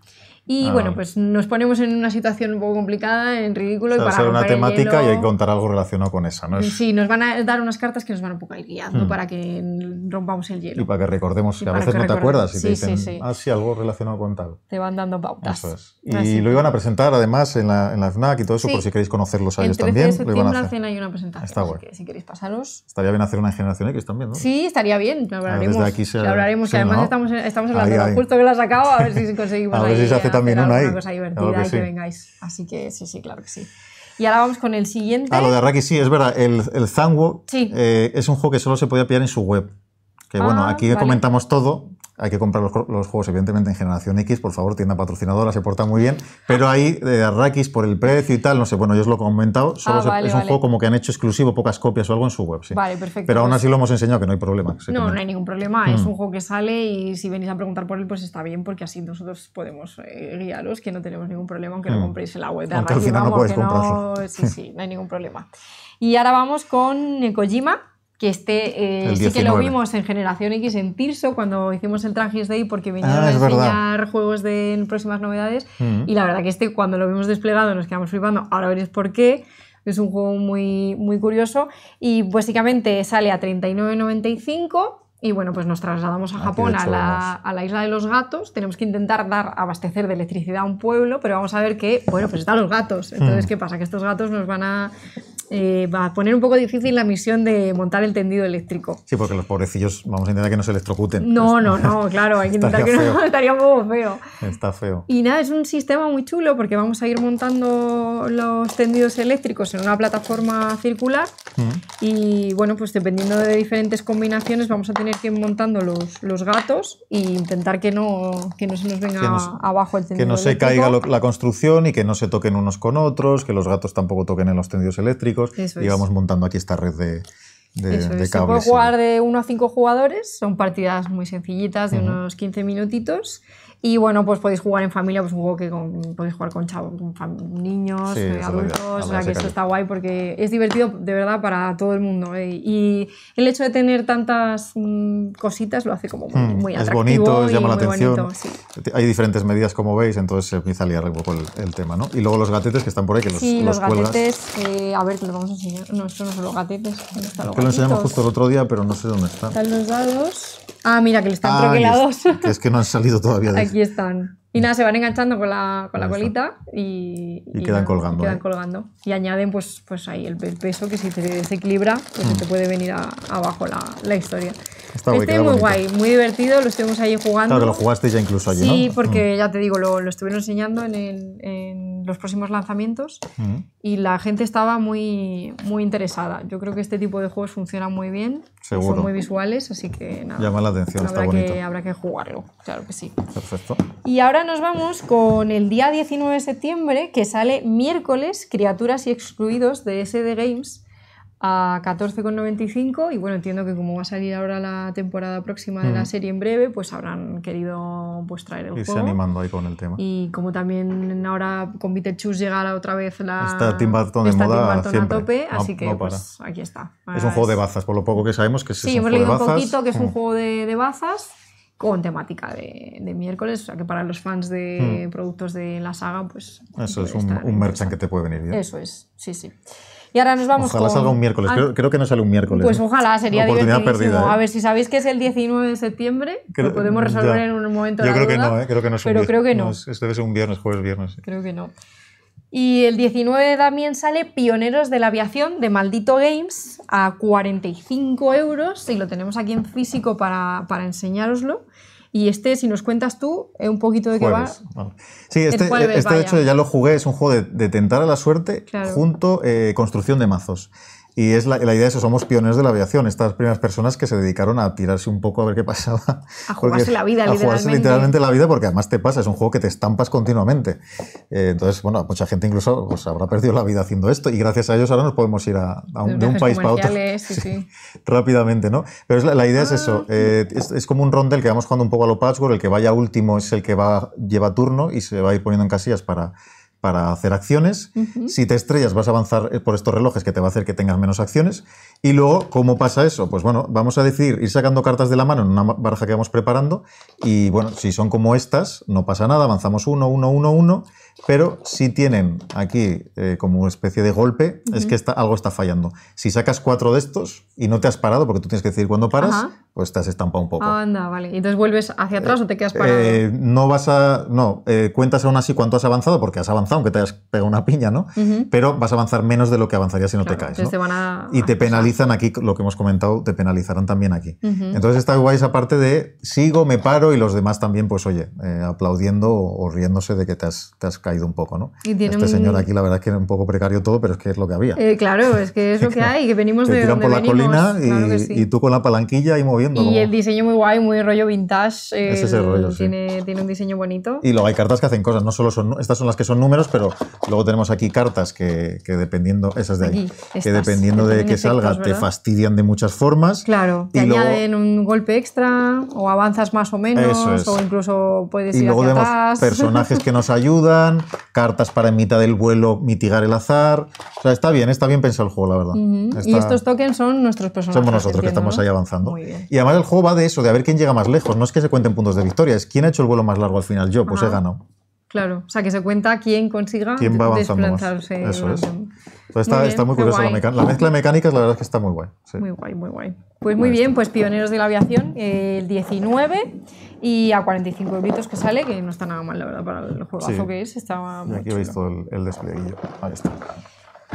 Y ah. bueno, pues nos ponemos en una situación un poco complicada, en ridículo. O sea, y para hacer una temática y hay que contar algo relacionado con esa, ¿no? Es... Sí, nos van a dar unas cartas que nos van un poco a ir guiando hmm. para que rompamos el hielo. Y para que recordemos, que a veces no te acuerdas y sí, te dicen, ah, algo relacionado con tal. Te van dando pautas. Ah, y lo iban a presentar además en la, en la FNAC y todo eso, por si queréis conocerlos a ellos también. En lo iban a hacer. Hacen una presentación. Está bueno. si queréis pasaros. Estaría bien hacer una en Generación X también, ¿no? Sí, estaría bien. Lo hablaremos. Desde aquí se... hablaremos. además estamos, en hablando zona que la has sacado, a ver si conseguimos. a ver si se también una cosa divertida y que vengáis. Así que sí, sí, claro que sí. Y ahora vamos con el siguiente. Ah, lo de Raki sí, es verdad. El, el sí. Eh, es un juego que solo se podía pillar en su web. Que bueno, ah, aquí comentamos todo, hay que comprar los, juegos, evidentemente, en Generación X, por favor, tienda patrocinadora, se porta muy bien. Pero ahí, eh, de Arrakis, por el precio y tal, no sé, bueno, yo os lo he comentado, ah, solo es un juego como que han hecho exclusivo, pocas copias o algo en su web. Sí. Vale, perfecto. Pero aún pues así lo hemos enseñado que no hay problema. No, no, hay ningún problema, es mm. un juego que sale y si venís a preguntar por él, pues está bien, porque así nosotros podemos guiarlos, eh, guiaros, que no tenemos ningún problema, aunque lo no mm. compréis en la web de Arrakis. Al final vamos, no podéis comprarlo. Sí, sí, no hay ningún problema. Y ahora vamos con Kojima que este eh, sí que lo vimos en Generación X en Tirso cuando hicimos el Trangis Day porque vinieron ah, a enseñar juegos de próximas novedades mm. y la verdad que este cuando lo vimos desplegado nos quedamos flipando, ahora veréis por qué. Es un juego muy, muy curioso y pues, básicamente sale a 39.95 y bueno, pues nos trasladamos a ah, Japón, a la, isla de los gatos. Tenemos que intentar dar, abastecer de electricidad a un pueblo, pero vamos a ver que, bueno, pues están los gatos. Hmm. Entonces, ¿qué pasa? Que estos gatos nos van a eh, va a poner un poco difícil la misión de montar el tendido eléctrico. Sí, porque los pobrecillos vamos a intentar que no se electrocuten. No, no, no, claro, hay que intentar que no, estaría un poco feo. Está feo. Y nada, es un sistema muy chulo porque vamos a ir montando los tendidos eléctricos en una plataforma circular mm. y bueno, pues dependiendo de diferentes combinaciones vamos a tener que ir montando los, los gatos e intentar que no, que no se nos venga abajo el tendido Que no se caiga la construcción y que no se toquen unos con otros, que los gatos tampoco toquen en los tendidos eléctricos y vamos montando aquí esta red de, de, de Se puede jugar de 1 a 5 jugadores, son partidas muy sencillitas de unos 15 minutitos. Y bueno, pues podéis jugar en familia, pues un juego que podéis jugar con chavos, niños, adultos, o sea que eso está guay porque es divertido de verdad para todo el mundo. Eh. Y el hecho de tener tantas mm, cositas lo hace como muy, mm, muy atractivo. Es bonito, llama la atención. Hay diferentes medidas como veis, entonces se empieza un poco el, tema, ¿no? Y luego los gatetes que están por ahí, que los Sí, los, gatetes, eh, a ver, te los vamos a enseñar. No, estos no son los gatetes. que los que lo enseñamos justo el otro día, pero no sé dónde están. Están los dados. Ah, mira, que le están ah, troquelados. Es, que es que no han salido todavía de aquí están. Y nada, se van enganchando con la, con la colita y, quedan colgando, y, ¿eh? colgando, y añaden pues, pues ahí el, peso que si te desequilibra, pues se te mm. puede venir abajo la, la historia. Está es este muy guay, muy divertido, lo estuvimos ahí jugando. Claro, que lo jugaste ya incluso allí, Sí, porque mm. ya te digo, lo, lo estuvieron enseñando en, en, los próximos lanzamientos mm. y la gente estaba muy, muy interesada. Yo creo que este tipo de juegos funciona muy bien son muy visuales, así que nada. Llama la atención, habrá está bonito. habrá que jugarlo, claro que sí. Perfecto. Y ahora nos vamos con el día 19 de septiembre, que sale miércoles, Criaturas y Excluidos de SD Games a 14,95 y bueno, entiendo que como va a salir ahora la temporada próxima de la mm. serie en breve, pues habrán querido pues traer el Irse animando ahí con el tema. Y como también ahora con Beetlejuice llega otra vez la... Está Tim Burton de moda siempre. a tope, así que pues, aquí está. es un ah, juego de bazas, por lo poco que sabemos que es sí, hemos leído un poquito que es un mm. juego de, de bazas con temática de, de, miércoles, o sea que para los fans de mm. productos de la saga, pues... Eso es un, un que te puede venir bien. Eso es, sí, sí. Y ahora nos vamos Ojalá salga un miércoles. Creo, que no sale un miércoles. Pues ¿eh? ojalá, sería oportunidad Perdida, ¿eh? A ver, si sabéis que es el 19 de septiembre, lo podemos resolver en un momento Yo creo que no, ¿eh? creo que no es Pero un creo que no. debe ser un viernes, jueves, viernes. Creo que no. Y el 19 también sale Pioneros de la Aviación de Maldito Games a 45 euros. Y lo tenemos aquí en físico para, para enseñároslo. Y este, si nos cuentas tú, es eh, un poquito de qué va. Sí, este, este de hecho ya lo jugué, es un juego de, de tentar a la suerte junto eh, construcción de mazos. Y es la, la, idea es eso, somos pioneros de la aviación, estas primeras personas que se dedicaron a tirarse un poco a ver qué pasaba. A jugarse la vida, a literalmente. jugarse literalmente la vida, porque además te pasa, es un juego que te estampas continuamente. Eh, entonces, bueno, mucha gente incluso pues, habrá perdido la vida haciendo esto y gracias a ellos ahora nos podemos ir a, de un país para otro. sí. rápidamente, ¿no? Pero es la, idea es eso, ah. eh, es, como un rondel que vamos jugando un poco a lo patchwork, el que vaya último es el que va, lleva turno y se va a ir poniendo en casillas para para hacer acciones. Si te estrellas, vas a avanzar eh, por estos relojes que te va a hacer que tengas menos acciones. Y luego, ¿cómo pasa eso? Pues bueno, vamos a decidir ir sacando cartas de la mano en una baraja que vamos preparando. Y bueno, si son como estas, no pasa nada, avanzamos uno, uno, uno, uno. Pero si tienen aquí eh, como una especie de golpe, es que algo está fallando. Si sacas cuatro de estos y no te has parado, porque tú tienes que decir cuándo paras, pues te has estampado un poco. Ah, Anda, vale. ¿Y entonces vuelves hacia atrás o te quedas parado? Eh, no vas a. No, eh, cuentas aún así cuánto has avanzado, porque has avanzado, aunque te hayas pegado una piña, ¿no? Pero vas a avanzar menos de lo que avanzarías si no te caes. ¿no? Y te penalizan aquí, lo que hemos comentado, te penalizarán también aquí. Entonces está guay esa parte de sigo, me paro y los demás también, pues oye, aplaudiendo o, riéndose de que te has caído un poco, ¿no? este señor aquí, la verdad es que era un poco precario todo, pero es que es lo que había. Eh, claro, es que es lo que hay, que venimos tiran por la colina y, tú con la palanquilla y moviendo. Y el diseño muy guay, muy rollo vintage. es ese eh, rollo, tiene, tiene un diseño bonito. Y luego hay cartas que hacen cosas, no solo son, estas son las que son números, pero luego tenemos aquí cartas que, dependiendo, esas de ahí, que dependiendo de que salga te fastidian de muchas formas. Claro, te añaden un golpe extra o avanzas más o menos, o incluso puedes y luego vemos personajes que nos ayudan, cartas para en mitad del vuelo mitigar el azar. O sea, está bien, está bien pensado el juego, la verdad. Y estos tokens son nuestros personajes. Somos nosotros que estamos ahí avanzando. Y además el juego va de eso, de ver quién llega más lejos. No es que se cuenten puntos de victoria, es quién ha hecho el vuelo más largo al final. Yo, pues he ganado. Claro, o sea, que se cuenta quién consiga ¿Quién va Eso es. Pues está muy, curioso, curiosa la, mezcla de mecánicas, la verdad es que está muy guay. Muy guay, muy guay. Pues muy bien, pues Pioneros de la Aviación, el 19 y a 45 gritos que sale, que no está nada mal, la verdad, para el juegazo que es. Estaba y aquí veis todo el, el Ahí está.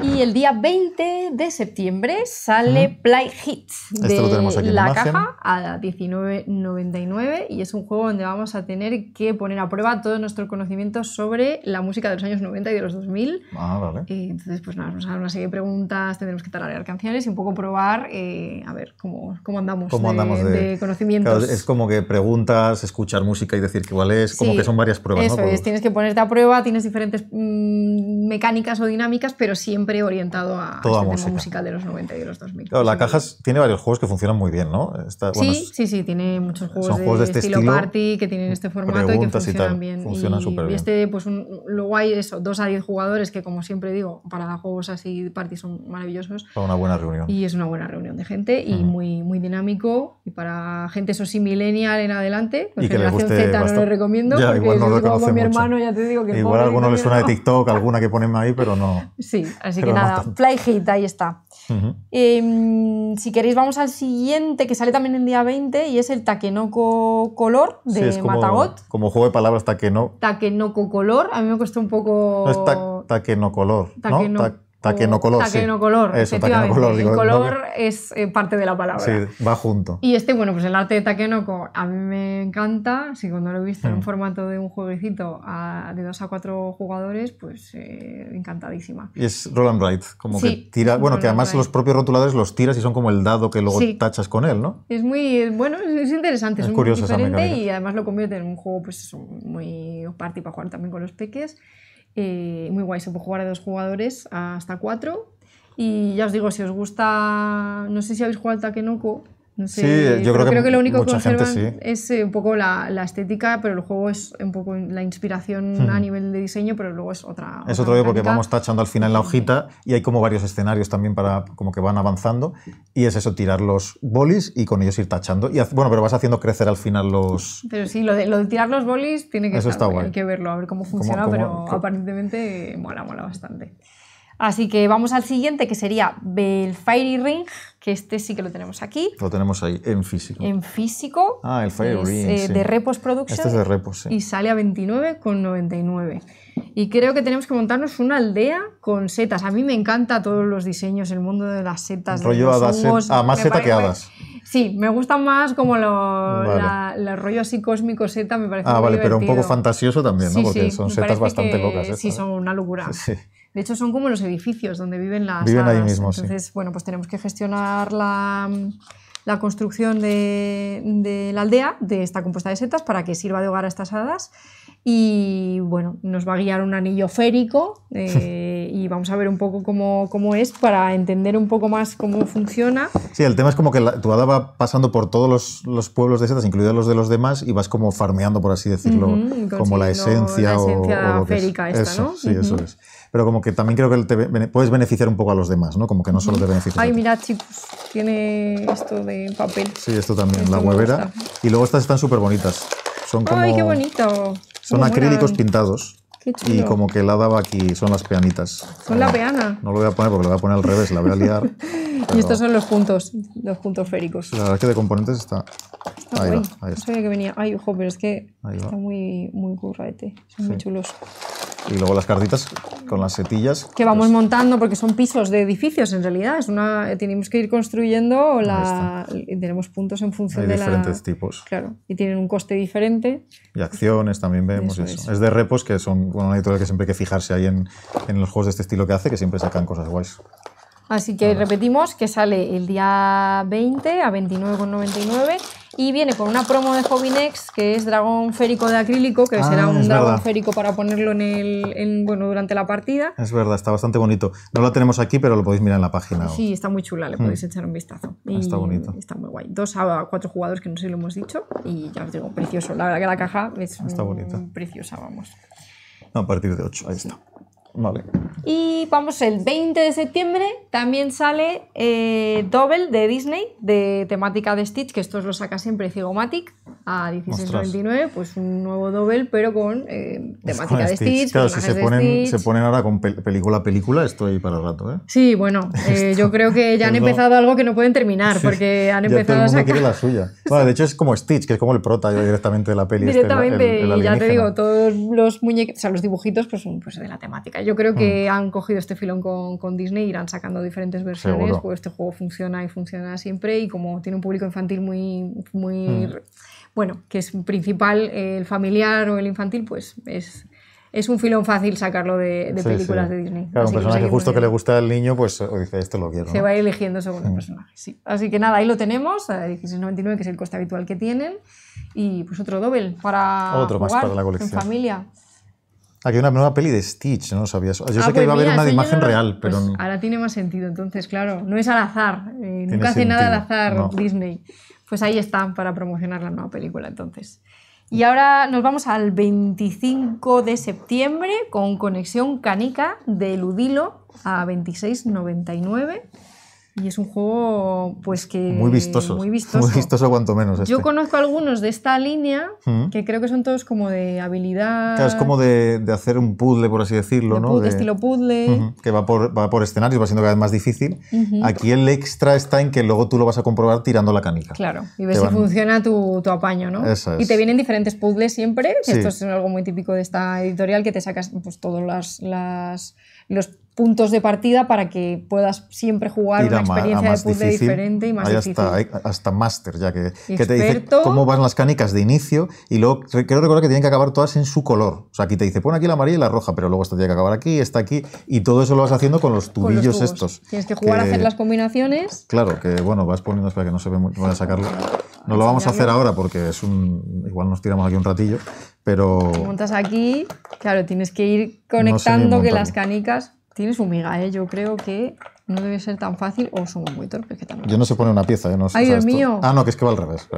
Y el día 20 de septiembre sale Play Hits de la caja a 19.99 y es un juego donde vamos a tener que poner a prueba todo nuestro conocimiento sobre la música de los años 90 y de los 2000. Ah, vale. Y eh, entonces, pues nada, vamos a una serie de preguntas, tendremos que tararear canciones y un poco probar eh, a ver cómo, cómo andamos, de, conocimientos. es como que preguntas, escuchar música y decir que igual es, como que son varias pruebas. Eso es, tienes que ponerte a prueba, tienes diferentes mm, mecánicas o dinámicas, pero siempre siempre orientado a, la este música. musical de los 90 y los 2000. la caja tiene varios juegos que funcionan muy bien, ¿no? Está, sí, sí, sí, tiene muchos juegos, de, este estilo, party que tienen este formato y que funcionan bien. y, este, pues un, luego hay dos a diez jugadores que, como siempre digo, para juegos así, party son maravillosos. Para una buena reunión. Y es una buena reunión de gente y mm. muy, muy dinámico. Y para gente, eso sí, millennial en adelante, pues y generación Z no lo recomiendo, igual no lo con mi hermano, ya te digo que... Igual a alguno le suena de TikTok, alguna que ponen ahí, pero no. Sí, Así que nada, Fly Hit, ahí está. Em, si queréis, vamos al siguiente que sale también el día 20 y es el Takenoko Color de como, Matagot. Como juego de palabras, Takenoko. Color, a mí me costó un poco. No es Color. ¿no? Taquenocolor. Taquenocolor. Sí. Eso, el color es eh, parte de la palabra. Sí, va junto. Y este, bueno, pues el arte de taquenoco a mí me encanta. Si cuando lo he visto en en hmm. formato de un jueguecito de dos a cuatro jugadores, pues eh, encantadísima. Y es Roland Wright, como que tira. Bueno, que además los propios rotuladores los tiras y son como el dado que luego tachas con él, ¿no? Es muy. Bueno, es, interesante, es, muy curioso diferente y además lo convierte en un juego, pues, muy party para jugar también con los peques. Eh, muy guay, se puede jugar de dos jugadores hasta cuatro. Y ya os digo, si os gusta, no sé si habéis jugado al Takenoko, sí, yo creo, que, lo único que conservan es eh, un poco la, la, estética, pero el juego es un poco la inspiración hmm. a nivel de diseño, pero luego es otra. Es otro porque vamos tachando al final la hojita y hay como varios escenarios también para como que van avanzando y es eso, tirar los bolis y con ellos ir tachando. Y bueno, pero vas haciendo crecer al final los. Pero sí, lo de, lo de tirar los bolis tiene que, Hay que verlo, a ver cómo funciona, pero aparentemente mola, mola bastante. Así que vamos al siguiente, que sería el Fiery Ring, que este sí que lo tenemos aquí. Lo tenemos ahí, en físico. En físico. Ah, el Fiery Ring. Eh, de Repos Productions. Este es de Repos, sí. Y sale a 29,99. Y creo que tenemos que montarnos una aldea con setas. A mí me encanta todos los diseños, el mundo de las setas. Rollo de los ah, más seta que hadas. Sí, me gusta más como los rollos rollo así cósmico Seta me parece Ah, vale, pero un poco fantasioso también, ¿no? Porque son setas bastante pocas. Sí, ¿eh? son una locura. sí. De hecho, son como los edificios donde viven las viven Ahí mismo, Entonces, bueno, pues tenemos que gestionar la, construcción de, la aldea, de esta compuesta de setas, para que sirva de hogar a estas hadas. Y bueno, nos va a guiar un anillo férico eh, y vamos a ver un poco cómo, es para entender un poco más cómo funciona. Sí, el tema es como que tu hada va pasando por todos los, pueblos de setas, incluidos los de los demás, y vas como farmeando, por así decirlo, como la esencia, la esencia férica esta, ¿no? Sí, eso es pero como que también creo que te puedes beneficiar un poco a los demás, ¿no? Como que no solo te beneficias. Ay, mira, chicos, tiene esto de papel. Sí, esto también, la huevera. Y luego estas están súper bonitas. Son como. ¡Ay, qué bonito! Son acrílicos pintados. Qué chulo. Y como que la daba aquí, son las peanitas. Son la peana. No lo voy a poner porque lo voy a poner al revés, la voy a liar. Y estos son los puntos, los puntos féricos. La verdad es que de componentes está. está ahí, va, ahí está. que venía. Ay, ojo, pero es que está muy, muy curraete. Son muy chulos. Y luego las cartitas con las setillas. Que vamos pues, montando porque son pisos de edificios en realidad. Es una, eh, tenemos que ir construyendo la, tenemos puntos en función Hay de diferentes tipos. Claro. Y tienen un coste diferente. Y acciones también vemos eso, Es de repos que son bueno, una editorial que siempre hay que fijarse ahí en, en los juegos de este estilo que hace, que siempre sacan cosas guays. Así que repetimos que sale el día 20 a 29,99 y viene con una promo de Jovinex, que es dragón férico de acrílico, que será ah, un dragón férico para ponerlo en el, bueno, durante la partida. Es verdad, está bastante bonito. No lo tenemos aquí, pero lo podéis mirar en la página. Sí, está muy chula, le mm. podéis echar un vistazo. Ah, está bonito. Está muy guay. Dos a cuatro jugadores que no sé si lo hemos dicho. Y ya os digo, precioso. La verdad que la caja es está bonita. preciosa, vamos. No, a partir de ocho, ahí está. Y vamos, el 20 de septiembre también sale eh, Double de Disney, de temática de Stitch, que esto lo saca siempre Cigomatic, a 16.29, pues un nuevo Double, pero con eh, temática de Stitch. si se ponen, ahora con película a película, estoy para el rato. ¿eh? Sí, bueno, eh, yo creo que ya han empezado algo que no pueden terminar, porque han empezado a sacar... de hecho es como Stitch, que es como el prota directamente de la peli. Este, directamente, y ya te digo, todos los muñequitos, o sea, los dibujitos, pues son pues, de la temática yo creo que mm. han cogido este filón con, Disney y irán sacando diferentes versiones, Pues este juego funciona y funciona siempre y como tiene un público infantil muy, muy mm. bueno, que es principal el familiar o el infantil, pues es, un filón fácil sacarlo de, películas de Disney. Claro, un personaje que justo que le gusta al niño, pues dice, esto lo quiero. Se va eligiendo según el mm. personaje, sí. Así que nada, ahí lo tenemos, eh, a 16.99, que es el coste habitual que tienen. Y pues otro doble para, otro para la colección. en familia. Aquí hay una nueva peli de Stitch, no sabías. Yo sé ah, que pues iba a haber una de imagen real, pues pero. Ahora tiene más sentido, entonces, claro. No es al azar. Eh, nunca hace nada al azar Disney. Pues ahí están para promocionar la nueva película, entonces. Y ahora nos vamos al 25 de septiembre con Conexión Canica de Ludilo a 26.99. Y es un juego, pues que. Muy vistoso. Muy vistoso. cuanto menos. Este. Yo conozco algunos de esta línea mm. que creo que son todos como de habilidad. Claro, es como de, hacer un puzzle, por así decirlo, ¿no? Puzzle, de estilo puzzle. Que va por, va por escenarios, va siendo cada vez más difícil. Aquí el extra está en que luego tú lo vas a comprobar tirando la canica. Claro, y ves si funciona tu, tu, apaño, ¿no? Y te vienen diferentes puzzles siempre. Esto es algo muy típico de esta editorial que te sacas pues, todos las, las los puntos de partida para que puedas siempre jugar una experiencia de puzzle diferente y más Hasta, hay eh, hasta máster ya que, te dice cómo van las canicas de inicio y luego quiero recordar que tienen que acabar todas en su color. O sea, aquí te dice pon aquí la amarilla y la roja, pero luego esta tiene que acabar aquí, está aquí y todo eso lo vas haciendo con los tubillos estos. Tienes que jugar a hacer las combinaciones. Claro, que bueno, vas poniendo, para que no se ve muy, voy a sacarlo. No lo vamos a hacer ahora porque es un. Igual nos tiramos aquí un ratillo, pero. Montas aquí, claro, tienes que ir conectando que las canicas Tienes un miga, ¿eh? yo creo que no debe ser tan fácil o somos muy torpes. yo no sé pone una pieza. Yo ¿eh? no sé, Ay, Dios mío. Ah, no, que es que va al revés.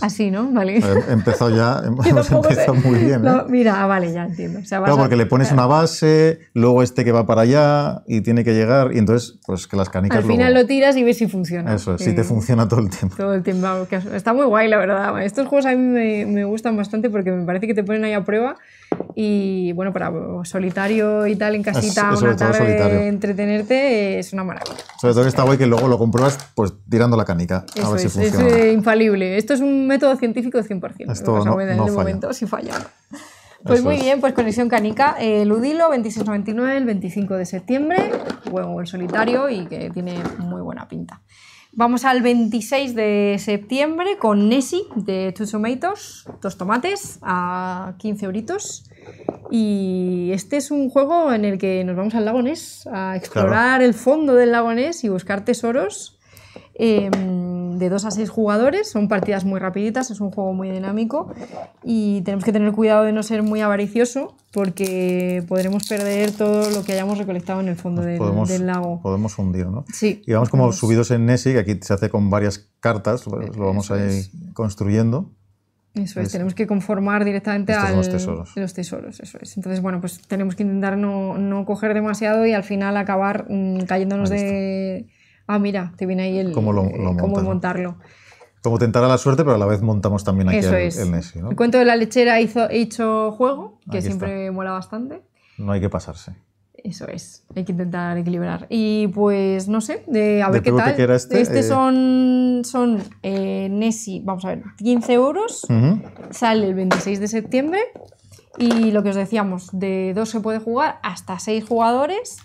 así. ¿no? Vale. Eh, empezó ya, hemos empezado muy bien. mira, ah, vale, ya entiendo. O claro, porque le pones una base, luego este que va para allá y tiene que llegar, y entonces, pues que las canicas. Al final lo tiras y ves si funciona. Eso si te funciona todo el tiempo. Todo el tiempo. Está muy guay, la verdad. Estos juegos a mí me gustan bastante porque me parece que te ponen ahí a prueba y bueno, para solitario y tal, en casita, una tarde entretenerte es una maravilla. Sobre todo que está guay que luego lo compruebas pues tirando la canica, a ver es, si funciona. Es infalible. Esto es un método científico 100%. Esto no, en el momento si falla. Pues muy bien, pues Conexión Canica, eh, el Udilo 26.99, el 25 de septiembre, juego en solitario y que tiene muy buena pinta. Vamos al 26 de septiembre con Nessie de Two Tomatoes, dos tomates a 15 euritos. Y este es un juego en el que nos vamos al lago a explorar el fondo del lago y buscar tesoros. Em, de 2 a 6 jugadores, son partidas muy rapiditas, es un juego muy dinámico y tenemos que tener cuidado de no ser muy avaricioso porque podremos perder todo lo que hayamos recolectado en el fondo del, lago. Podemos hundir, ¿no? Sí. Y vamos como subidos en Nessie, que aquí se hace con varias cartas, lo vamos ahí construyendo. Eso es, tenemos que conformar directamente a los tesoros. los tesoros. Eso es. Entonces, bueno, pues tenemos que intentar no, no coger demasiado y al final acabar mm, cayéndonos de, ah, mira, te viene ahí el cómo, eh, montarlo. Como tentará la suerte, pero a la vez montamos también aquí el, Nessie. El cuento de la lechera hizo, hecho juego, que siempre mola bastante. No hay que pasarse. Eso es, hay que intentar equilibrar. Y pues no sé, de, a ver qué tal. Era este, este eh, son, son eh, Nessie, vamos a ver, 15 euros. Sale el 26 de septiembre. Y lo que os decíamos, de dos se puede jugar hasta seis jugadores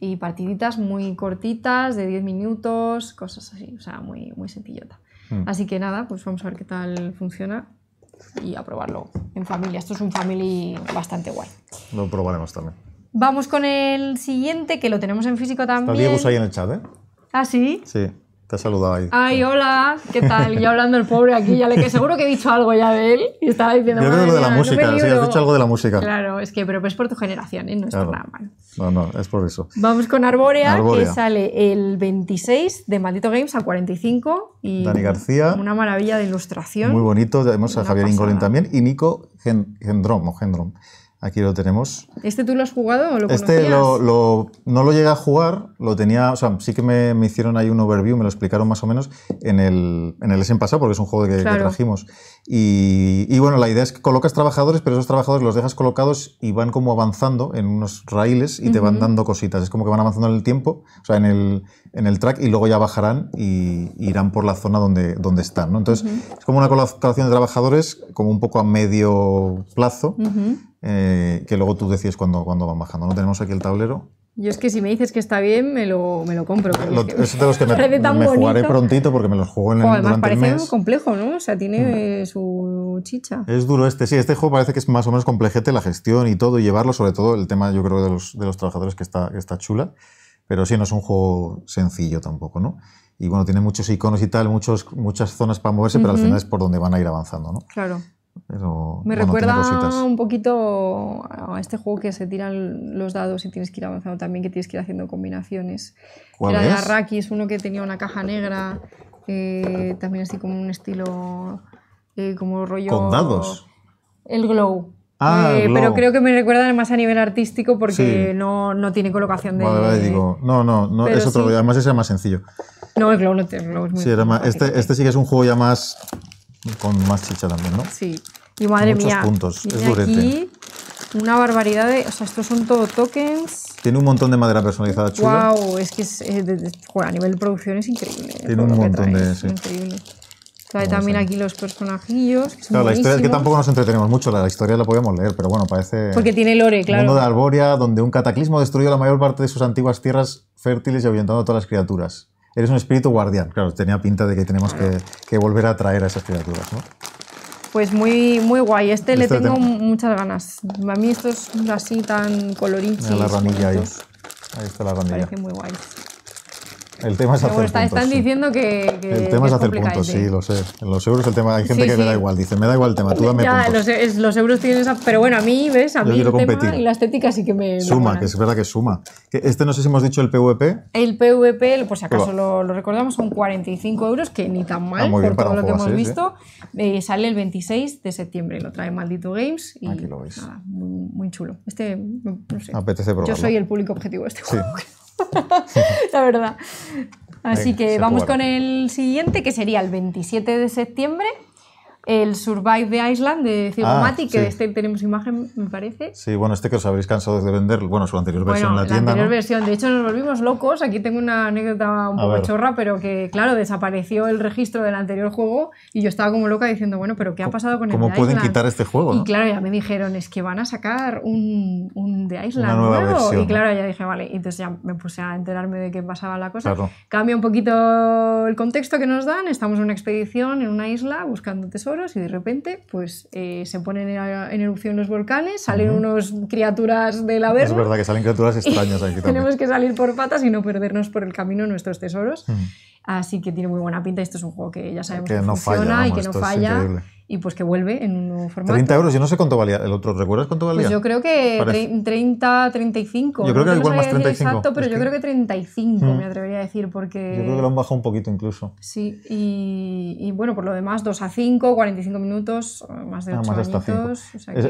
y partiditas muy cortitas, de 10 minutos, cosas así, o sea, muy, muy sencillota. Mm. Así que nada, pues vamos a ver qué tal funciona y a probarlo en familia. Esto es un family bastante guay. Lo probaremos también. Vamos con el siguiente, que lo tenemos en físico también. Está ahí en el chat, ¿eh? ¿Ah, sí? Sí. Te ha saludado ahí. Ay, hola, ¿qué tal? Ya hablando el pobre aquí, ya le que seguro que he dicho algo ya de él y estaba diciendo. Yo creo que lo de la música, sí, has dicho algo de la música. Claro, es que, pero es pues por tu generación, ¿eh? no es por nada mal. No, no, es por eso. Vamos con Arborea, que sale el 26 de Maldito Games a 45. Y Dani García. Una maravilla de ilustración. Muy bonito, tenemos a Javier Ingolín también y Nico Gendrom. Gendrom Aquí lo tenemos. ¿Este tú lo has jugado o lo este conocías? Este no lo llegué a jugar, lo tenía, o sea, sí que me, hicieron ahí un overview, me lo explicaron más o menos en el, en el pasado, porque es un juego que, trajimos. Y, bueno, la idea es que colocas trabajadores, pero esos trabajadores los dejas colocados y van como avanzando en unos raíles y te van dando cositas. Es como que van avanzando en el tiempo, o sea, en el, en el track, y luego ya bajarán y, irán por la zona donde, donde están. ¿no? Entonces, es como una colocación de trabajadores, como un poco a medio plazo. Eh, que luego tú decides cuando cuando van bajando. No tenemos aquí el tablero. Yo es que si me dices que está bien, me lo, me lo compro. Lo, de los que me, jugaré prontito porque me los juego en el, parece complejo, ¿no? O sea, tiene mm. su chicha. Es duro este, sí. Este juego parece que es más o menos complejete la gestión y todo, llevarlo, sobre todo el tema, yo creo, de los, de los trabajadores que está, está chula. Pero sí, no es un juego sencillo tampoco, ¿no? Y bueno, tiene muchos iconos y tal, muchos, muchas zonas para moverse, pero al final es por donde van a ir avanzando, ¿no? Claro. Me recuerda un poquito a este juego que se tiran los dados y tienes que ir avanzando también, que tienes que ir haciendo combinaciones. Era es? de Arrakis, uno que tenía una caja negra, eh, también así como un estilo, eh, como rollo... Con dados. El glow. Ah, eh, pero creo que me recuerda más a nivel artístico porque no, no, tiene colocación de. No, no, no es otro. Además, ese era más sencillo. No, el Glow no tiene Glow. sí, este, este sí que es un juego ya más con más chicha también, ¿no? Sí. Y madre mía. puntos. Es Aquí una barbaridad de. O sea, estos son todo tokens. Tiene un montón de madera personalizada chula. ¡Wow! Es que es, eh, a nivel de producción es increíble. Eh, tiene un montón de. Increíble. Trae también aquí los personajillos. claro, la historia es que tampoco nos entretenemos mucho, la, historia la podíamos leer, pero bueno, parece. Porque tiene lore, claro. mundo de alboria donde un cataclismo destruyó la mayor parte de sus antiguas tierras fértiles y ahuyentando a todas las criaturas eres un espíritu guardián. Claro, tenía pinta de que tenemos que, volver a traer a esas criaturas, ¿no? Pues muy, muy guay. Este, le tengo muchas ganas. A mí esto es así tan colorido. la ramilla ahí. Ahí está la ramilla. Parece muy guay. El tema es hacer está, puntos. Están diciendo que, que, El tema es hacer puntos, sí, lo sé. En los euros el tema, hay gente que me da igual, dice, me da igual el tema, tú dame ya, puntos. Los, los euros tienen esa... Pero bueno, a mí, ¿ves? A mí el tema y la estética sí que me... Suma, que es verdad que suma. Este no sé si hemos dicho el PVP. El PVP, por si acaso lo, recordamos, son 45 euros, que ni tan mal, ah, por todo lo que hemos visto. Eh, sale el 26 de septiembre, lo trae Maldito Games y Aquí ah, lo veis. muy, chulo. Este, no sé. Yo soy el público objetivo de este juego. la verdad. Así que vamos con el siguiente, que sería el 27 de septiembre, el Survive de Island de Cigomatic, ah, que este tenemos imagen, me parece. Sí, bueno, este que os habréis cansado de vender, bueno, su anterior versión en la, la Anterior versión, de hecho nos volvimos locos. Aquí tengo una anécdota un poco chorra, pero que, claro, desapareció el registro del anterior juego y yo estaba como loca diciendo, bueno, pero ¿qué ha pasado con el ¿Cómo pueden quitar este juego? Y claro, ya me dijeron, es que van a sacar un, un de Island nuevo. y claro, ya dije, vale, entonces ya me puse a enterarme de qué pasaba la cosa. Cambia un poquito el contexto que nos dan, estamos en una expedición en una isla buscando tesoros y de repente pues eh, se ponen en, erupción los volcanes, salen unos criaturas del averno. Es verdad que salen criaturas extrañas aquí Tenemos que salir por patas y no perdernos por el camino nuestros tesoros. Así que tiene muy buena pinta. y Esto es un juego que ya sabemos que, funciona y que no falla. Y pues que vuelve en un nuevo formato. 30 euros, yo no sé cuánto valía el otro. ¿Recuerdas cuánto pues valía? Pues yo creo que 30, 35. Yo creo que igual más 35. Exacto, pero yo creo que 35 hmm. me atrevería a decir porque... Yo creo que lo han bajado un poquito incluso. Sí, y, bueno, por lo demás, 2 a 5, 45 minutos, más de 8 ah,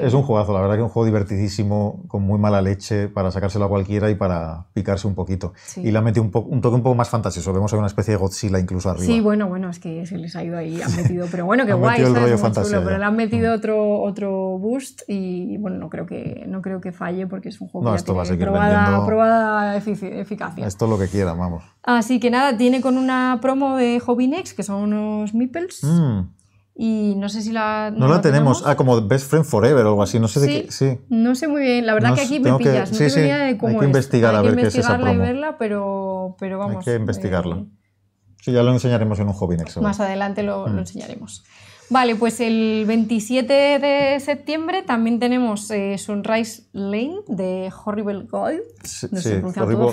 es, un jugazo la verdad que un juego divertidísimo, con muy mala leche, para sacárselo a cualquiera y para picarse un poquito. Y la mete un, un toque un poco más fantasioso. Vemos una especie de Godzilla incluso arriba. Sí, bueno, bueno, es que se les ha ido ahí, han metido, pero bueno, qué guay, el rollo pero le han metido mm. otro, otro boost y bueno, no creo que, no creo que falle porque es un juego no, que tiene a probada, eficacia. Esto es lo que quiera, vamos. Así que nada, tiene con una promo de Next, que son unos meeples. Mm. Y no sé si la. No, la, tenemos. Ah, como Best Friend Forever o algo así. No sé sí, de qué. Sí. No sé muy bien. La verdad que aquí me pillas. no idea de cómo Hay que investigar a ver qué es esa promo. y verla, pero, pero vamos. Hay que investigarla. Eh, Sí, ya lo enseñaremos en un hobby next. Más adelante lo, mm. enseñaremos. Vale, pues el 27 de septiembre también tenemos eh, Sunrise Lane de Horrible Gold. Sí, no sé, horrible.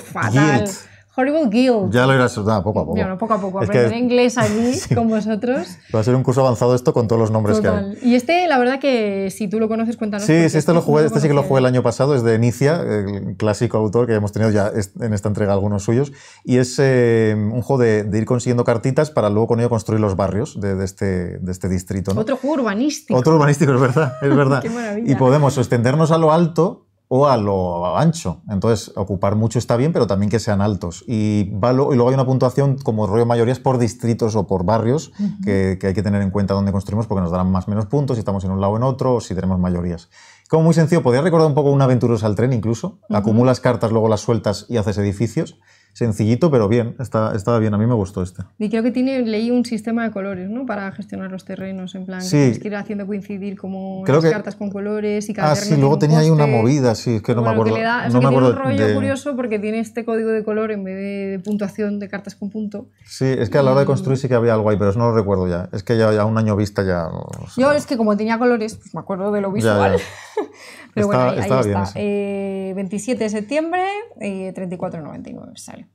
Horrible Guild. Ya lo irás No, poco a poco. Bueno, poco a poco. Aprender inglés allí con vosotros. Va a ser un curso avanzado esto con todos los nombres que hay. Y este, la verdad que si tú lo conoces, cuéntanos. Sí, sí, este, lo jugué, este sí que lo jugué el año pasado. Es de Inicia, el clásico autor que hemos tenido ya en esta entrega algunos suyos. Y es eh, un juego de, ir consiguiendo cartitas para luego con ello construir los barrios de, este, de este distrito. Otro juego urbanístico. Otro urbanístico, es verdad. Es verdad. Qué maravilla. Y podemos extendernos a lo alto o a lo ancho. Entonces, ocupar mucho está bien, pero también que sean altos. Y, y luego hay una puntuación como rollo mayorías por distritos o por barrios que, hay que tener en cuenta dónde construimos porque nos darán más o menos puntos si estamos en un lado o en otro o si tenemos mayorías. Como muy sencillo, podría recordar un poco una aventurosa al tren incluso. Acumulas cartas, luego las sueltas y haces edificios sencillito, pero bien, estaba bien, a mí me gustó este. Y creo que tiene, leí un sistema de colores, ¿no? Para gestionar los terrenos, en plan, es que tienes haciendo coincidir como las cartas con colores y cada Ah, sí, luego tenía ahí una movida, sí, es que no me acuerdo. es tiene un rollo curioso porque tiene este código de color en vez de, puntuación de cartas con punto. Sí, es que a la hora de construir sí que había algo ahí, pero eso no lo recuerdo ya. Es que ya, ya un año vista ya... Yo es que como tenía colores, pues me acuerdo de lo visual. Pero bueno, ahí, está 27 eh, de septiembre, 34,99 eh, sale.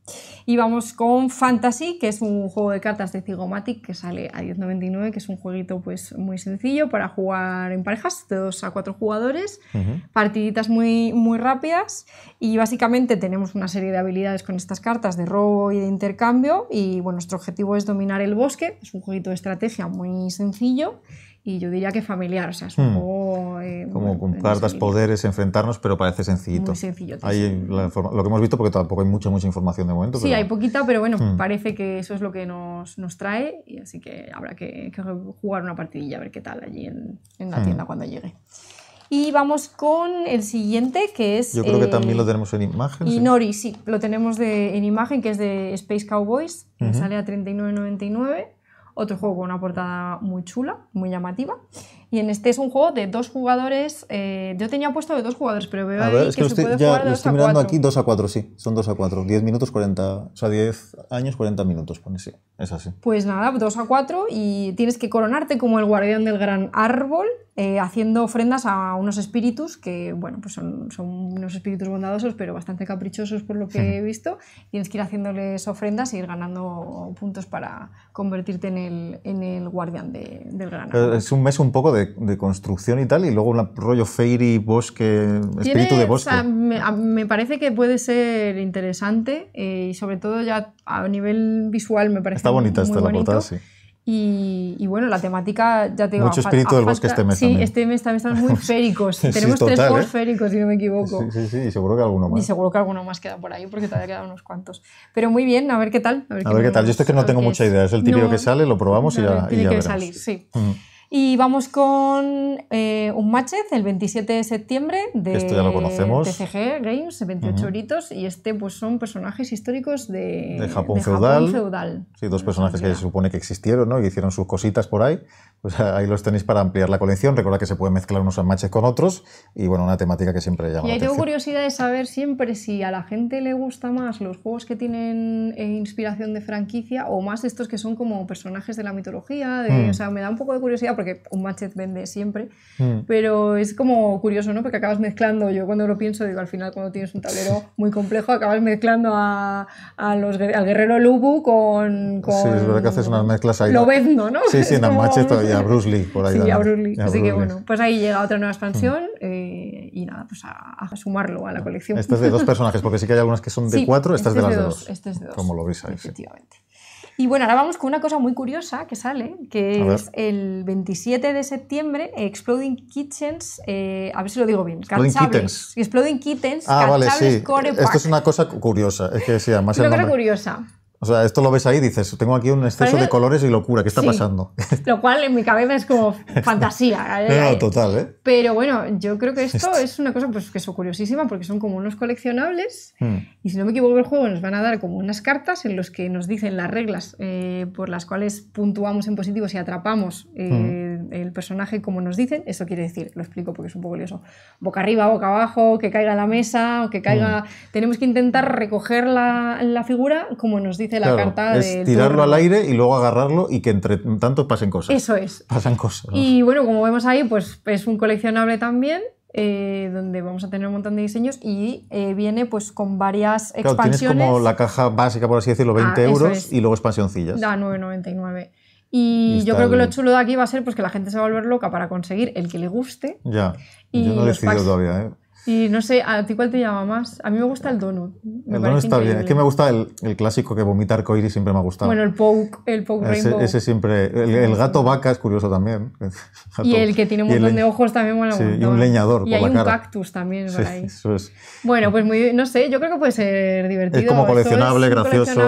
Y vamos con Fantasy, que es un juego de cartas de Cigomatic que sale a 10,99, que es un jueguito pues, muy sencillo para jugar en parejas, de 2 a 4 jugadores, partiditas muy, muy rápidas. Y básicamente tenemos una serie de habilidades con estas cartas de robo y de intercambio. Y bueno, nuestro objetivo es dominar el bosque, es un jueguito de estrategia muy sencillo y yo diría que familiar, o sea, es hmm. eh, Como con cartas, poderes, enfrentarnos, pero parece sencillito. Muy sencillo. lo que hemos visto, porque tampoco hay mucha, mucha información de momento. Sí, hay poquita, pero bueno, hmm. parece que eso es lo que nos, nos trae, y así que habrá que, jugar una partidilla, a ver qué tal allí en, la hmm. tienda cuando llegue. Y vamos con el siguiente, que es... Yo creo que también lo eh, tenemos en imagen. Y sí, sí lo tenemos en imagen, que es de Space Cowboys, que sale a 39.99 otro juego con una portada muy chula, muy llamativa. Y en este es un juego de dos jugadores. Eh, yo tenía puesto de dos jugadores, pero veo a ver, ahí es que, que se puede ya jugar de lo estoy a mirando aquí 2 a 4, sí. Son 2 a 4. 10 minutos 40. O sea, 10 años 40 minutos, pone pues sí. Es así. Pues nada, 2 a 4 y tienes que coronarte como el guardián del gran árbol eh, haciendo ofrendas a unos espíritus que, bueno, pues son, unos espíritus bondadosos, pero bastante caprichosos por lo que he visto. Tienes que ir haciéndoles ofrendas e ir ganando puntos para convertirte en el, en el guardián del granado. Es un mes un poco de, construcción y tal, y luego un rollo fairy, bosque, espíritu de bosque. me, parece que puede ser interesante eh, y sobre todo ya a nivel visual me parece Está bonita esta la portada, sí. Y, bueno, la temática, ya te digo, Mucho espíritu del bosque este mes. Sí, este mes también muy féricos. Tenemos tres juegos ¿eh? féricos, si no me equivoco. Sí, sí, sí, y seguro que alguno más. Y seguro que alguno más queda por ahí, porque todavía quedan unos cuantos. Pero muy bien, a ver qué tal. A ver, a qué, tal. Yo esto es que no tengo mucha idea. Es el típico que sale, lo probamos y ya, y ya que salir, sí. Y vamos con eh, un match el 27 de septiembre de Esto ya lo TCG Games, 28 horitos, y este pues son personajes históricos de, de Japón, feudal. Japón feudal. Sí, dos personajes que se supone que existieron, ¿no? Y hicieron sus cositas por ahí, ahí los tenéis para ampliar la colección. Recuerda que se puede mezclar unos matches con otros y bueno, una temática que siempre llama. Y ahí tengo curiosidad de saber siempre si a la gente le gusta más los juegos que tienen eh, inspiración de franquicia o más estos que son como personajes de la mitología. Hmm. O sea, me da un poco de curiosidad porque un matchet vende siempre, hmm. pero es como curioso, ¿no? Porque acabas mezclando, yo cuando lo pienso digo, al final cuando tienes un tablero muy complejo acabas mezclando a, los, al guerrero Lubu con... Sí, es verdad que haces unas mezclas ahí. Lo vendo, ¿no? Sí, sí, en el y a Bruce Lee por ahí. Sí, a Bruce Lee. Así que bueno, pues ahí llega otra nueva expansión mm. eh, y nada, pues a, sumarlo a la ah, colección. estas de dos personajes, porque sí que hay algunas que son de cuatro, esta este de las dos. Este dos. Como lo veis ahí. Efectivamente. Y bueno, ahora vamos con una cosa muy curiosa que sale, que es el 27 de septiembre, eh, Exploding Kitchens, eh, a ver si lo digo bien, Exploding Kittens. ah, vale, sí. Esto es una cosa curiosa, es que sí, además Una cosa curiosa. O sea, esto lo ves ahí y dices, tengo aquí un exceso de ¿Eh? colores y locura, ¿qué está pasando? Lo cual en mi cabeza es como fantasía. ¿eh? no, total, ¿eh? Pero bueno, yo creo que esto es una cosa pues, que es curiosísima porque son como unos coleccionables hmm. y si no me equivoco el juego nos van a dar como unas cartas en las que nos dicen las reglas eh, por las cuales puntuamos en positivo si atrapamos hmm. el personaje como nos dicen. Eso quiere decir, lo explico porque es un poco lioso, boca arriba, boca abajo, que caiga la mesa, o que caiga... Hmm. Tenemos que intentar recoger la, la figura como nos dicen la carta. Es tirarlo al aire y luego agarrarlo y que entre tanto pasen cosas. Eso es. Pasan cosas. Y bueno, como vemos ahí, pues es un coleccionable también. Eh, donde vamos a tener un montón de diseños y eh, viene pues con varias Tienes como la caja básica, por así decirlo, 20 ah, euros y luego expansioncillas. Da 9,99. Y, yo creo que lo chulo de aquí va a ser pues que la gente se va a volver loca para conseguir el que le guste. Ya. Y yo no he decidido todavía, ¿eh? Y no sé, ¿a ti cuál te llama más? A mí me gusta el donut. el donut está bien. Es que me gusta el, clásico que vomita arcoiris, siempre me ha gustado. Bueno, el poke, el poke rainbow. Ese siempre. El, gato vaca es curioso también. Y el que tiene un montón de ojos también mola sí, Y un leñador Y hay un cactus también por ahí. Eso es. Bueno, pues muy, no sé, yo creo que puede ser divertido. Es como coleccionable, gracioso,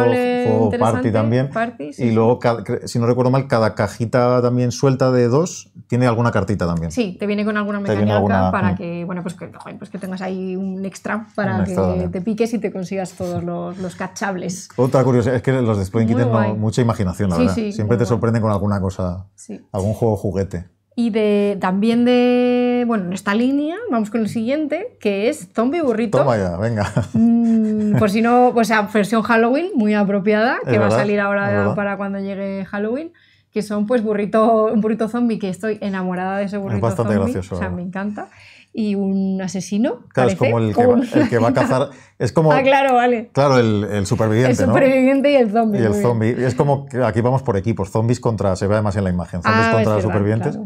o party también. Y luego, si no recuerdo mal, cada cajita también suelta de dos tiene alguna cartita también. Sí, te viene con alguna mecánica para mm. que, bueno, pues que, pues que tengas ahí un extra para que te piques y te consigas todos los, cachables. Otra curiosidad es que los de Spring tienen mucha imaginación, la verdad. Siempre te sorprenden con alguna cosa, algún juego juguete. Y de, también de, bueno, en esta línea, vamos con el siguiente, que es Zombie Burrito. Toma ya, venga. Mm, por si no, o sea, versión Halloween, muy apropiada, que va a salir ahora para cuando llegue Halloween que son pues burrito, un burrito zombie, que estoy enamorada de ese burrito es bastante Gracioso, o sea, me encanta y un asesino. Claro, es como el que, va, a cazar. Es como, ah, claro, vale. Claro, el, superviviente. El superviviente y el zombie. Y el zombie. Es como aquí vamos por equipos. Zombies contra. Se ve además en la imagen. Zombies ah, contra los supervivientes.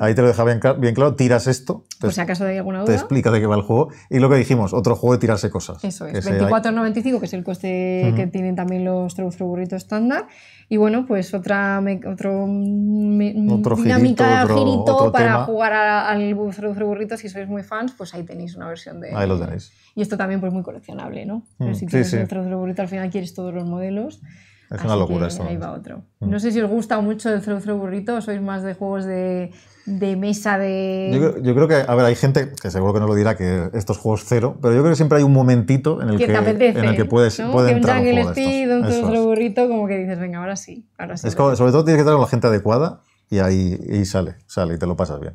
Ahí te lo deja bien, claro. Tiras esto. Te, acaso hay alguna duda. Te explica de qué va el juego. Y lo que dijimos, otro juego de tirarse cosas. Eso es. 24,95, que es el coste que tienen también los Throw estándar. Y bueno, pues otra otro, dinámica girito, para jugar al dulce burrito. Si sois muy fans, pues ahí tenéis una versión de. Ahí lo tenéis. Y esto también, pues muy coleccionable, ¿no? Mm, Pero si sí, quieres sí. al final quieres todos los modelos. Es una locura esto. Ahí va otro. Mm. No sé si os gusta mucho el throw throw burrito, sois más de juegos de, mesa de. Yo, creo que, a ver, hay gente que seguro que no lo dirá que estos juegos cero, pero yo creo que siempre hay un momentito en el que, en el que puedes entrar un, un un burrito, como que dices, venga, ahora sí, Es sobre todo tienes que estar con la gente adecuada y ahí sale, sale y te lo pasas bien.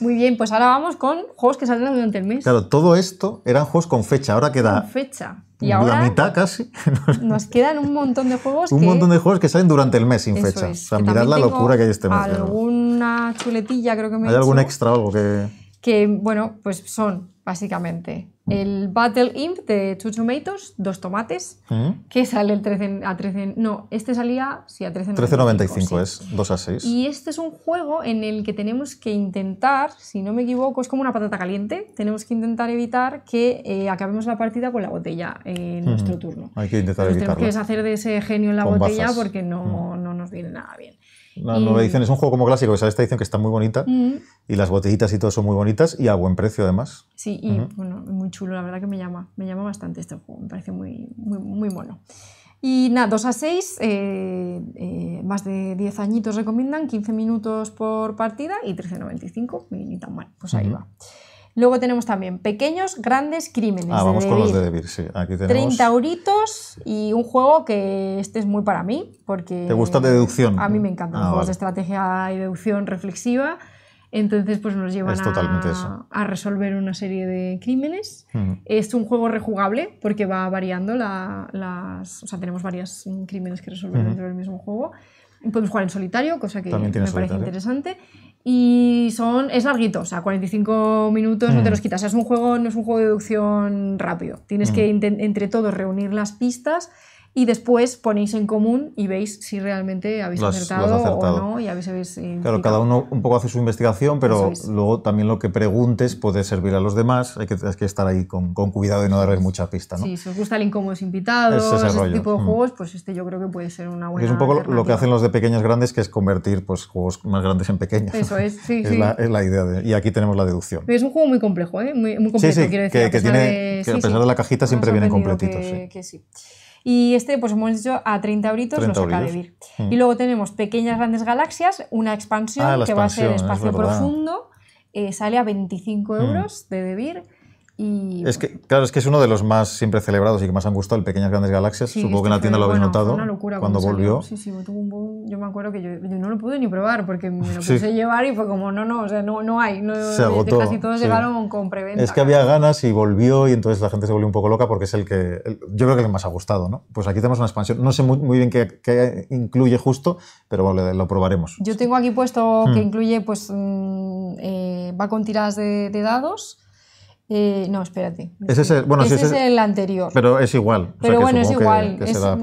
Muy bien, pues ahora vamos con juegos que saldrán durante el mes. Claro, todo esto eran juegos con fecha, ahora queda. Con fecha. Y ahora la mitad casi. nos quedan un montón de juegos. un montón de juegos que salen durante el mes sin fecha. Es, o sea, mirad la locura que hay este mes. Alguna chuletilla creo que me ¿Hay algún extra o algo que.? Que, bueno, pues son básicamente. El Battle Imp de Two Tomatoes, dos tomates, mm. que sale el 13, a 13. No, este salía sí, a 13.95. 13.95 es, 2 a 6. Y este es un juego en el que tenemos que intentar, si no me equivoco, es como una patata caliente. Tenemos que intentar evitar que eh, acabemos la partida con la botella en mm. nuestro turno. Hay que intentar evitarlo. Tenemos que deshacer de ese genio en la botella porque no, mm. no nos viene nada bien. La nueva edición es un juego como clásico, que esta edición que está muy bonita mm. y las botellitas y todo son muy bonitas y a buen precio además. Sí, y bueno, muy chulo, la verdad que me llama, me llama bastante este juego, me parece muy, muy, muy mono. Y nada, 2 a 6, eh, eh, más de 10 añitos recomiendan, 15 minutos por partida y 13.95, ni tan mal, pues ahí va. Luego tenemos también pequeños, grandes crímenes. Ah, vamos con los de Debir, sí. Aquí tenemos... 30 euritos y un juego que este es muy para mí, porque... ¿Te gusta de deducción? A mí me encantan los ah, juegos de estrategia y deducción reflexiva. Entonces, pues nos llevan a, a, resolver una serie de crímenes. Es un juego rejugable porque va variando las. O sea, tenemos varios crímenes que resolver dentro del mismo juego. Podemos jugar en solitario, cosa que me parece interesante. Y son, es larguito, o sea, 45 minutos no te mm. los quitas. es un juego, no es un juego de deducción rápido. Tienes que mm. entre todos reunir las pistas y después ponéis en común y veis si realmente habéis acertado, o no y habéis, habéis eh, Claro, cada uno un poco hace su investigación, pero luego también lo que preguntes puede servir a los demás. Hay que, estar ahí con, cuidado y no darles mucha pista. ¿no? Sí, si os gusta el incómodo invitado, es ese, ese tipo de mm. juegos, pues este yo creo que puede ser una buena. Es un poco lo que hacen los de pequeños grandes, que es convertir pues, juegos más grandes en pequeños. Eso es, sí. es, sí. La, es la idea. De, y aquí tenemos la deducción. Es un juego muy complejo, ¿eh? muy, muy completo, quiero decir. Que, a pesar, de, que a pesar de la cajita siempre viene vienen que sí. Y este, pues hemos dicho, a 30 euritos nos saca de vivir mm. Y luego tenemos Pequeñas Grandes Galaxias, una expansión, ah, que va a ser espacio profundo. Eh, sale a 25 mm. euros de Debir es que, claro, es que es uno de los más siempre celebrados y que más han gustado, el Pequeñas Grandes Galaxias. Supongo que en la tienda lo habéis notado. cuando volvió. Sí, sí, Yo me acuerdo que yo, no lo pude ni probar porque me lo puse llevar y fue como, no, no, no, hay. se agotó. Casi todos llegaron con preventa. Es que había ganas y volvió y entonces la gente se volvió un poco loca porque es el que. yo creo que el más ha gustado, ¿no? Pues aquí tenemos una expansión. No sé muy, bien qué, incluye justo, pero vale, lo probaremos. Yo tengo aquí puesto hmm. que incluye, pues, mm, eh, va con tiras de, de dados eh, no, espérate. Ese es el, anterior. Pero es igual. Pero bueno, es igual.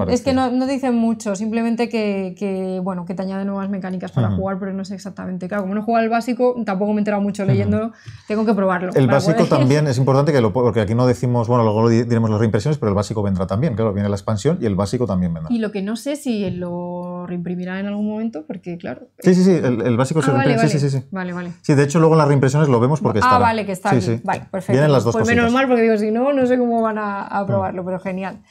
es, que no, dicen mucho, simplemente que, bueno, que te añade nuevas mecánicas para jugar, pero no sé exactamente. Claro, como no he jugado el básico, tampoco me he enterado mucho leyéndolo, tengo que probarlo. El básico también es importante, que lo, porque aquí no decimos, bueno, luego diremos las reimpresiones, pero el básico vendrá también. Claro, viene la expansión y el básico también vendrá. Y lo que no sé si lo reimprimirá en algún momento, porque claro. Sí, sí, sí, eh, el, básico se ah, reimprime. sí, sí, sí. Vale, vale. Sí, de hecho, luego en las reimpresiones lo vemos porque está. Ah, vale, que está. Vale, perfecto. Pues menos mal, porque digo, si no, no sé cómo van a, mm. probarlo, pero genial.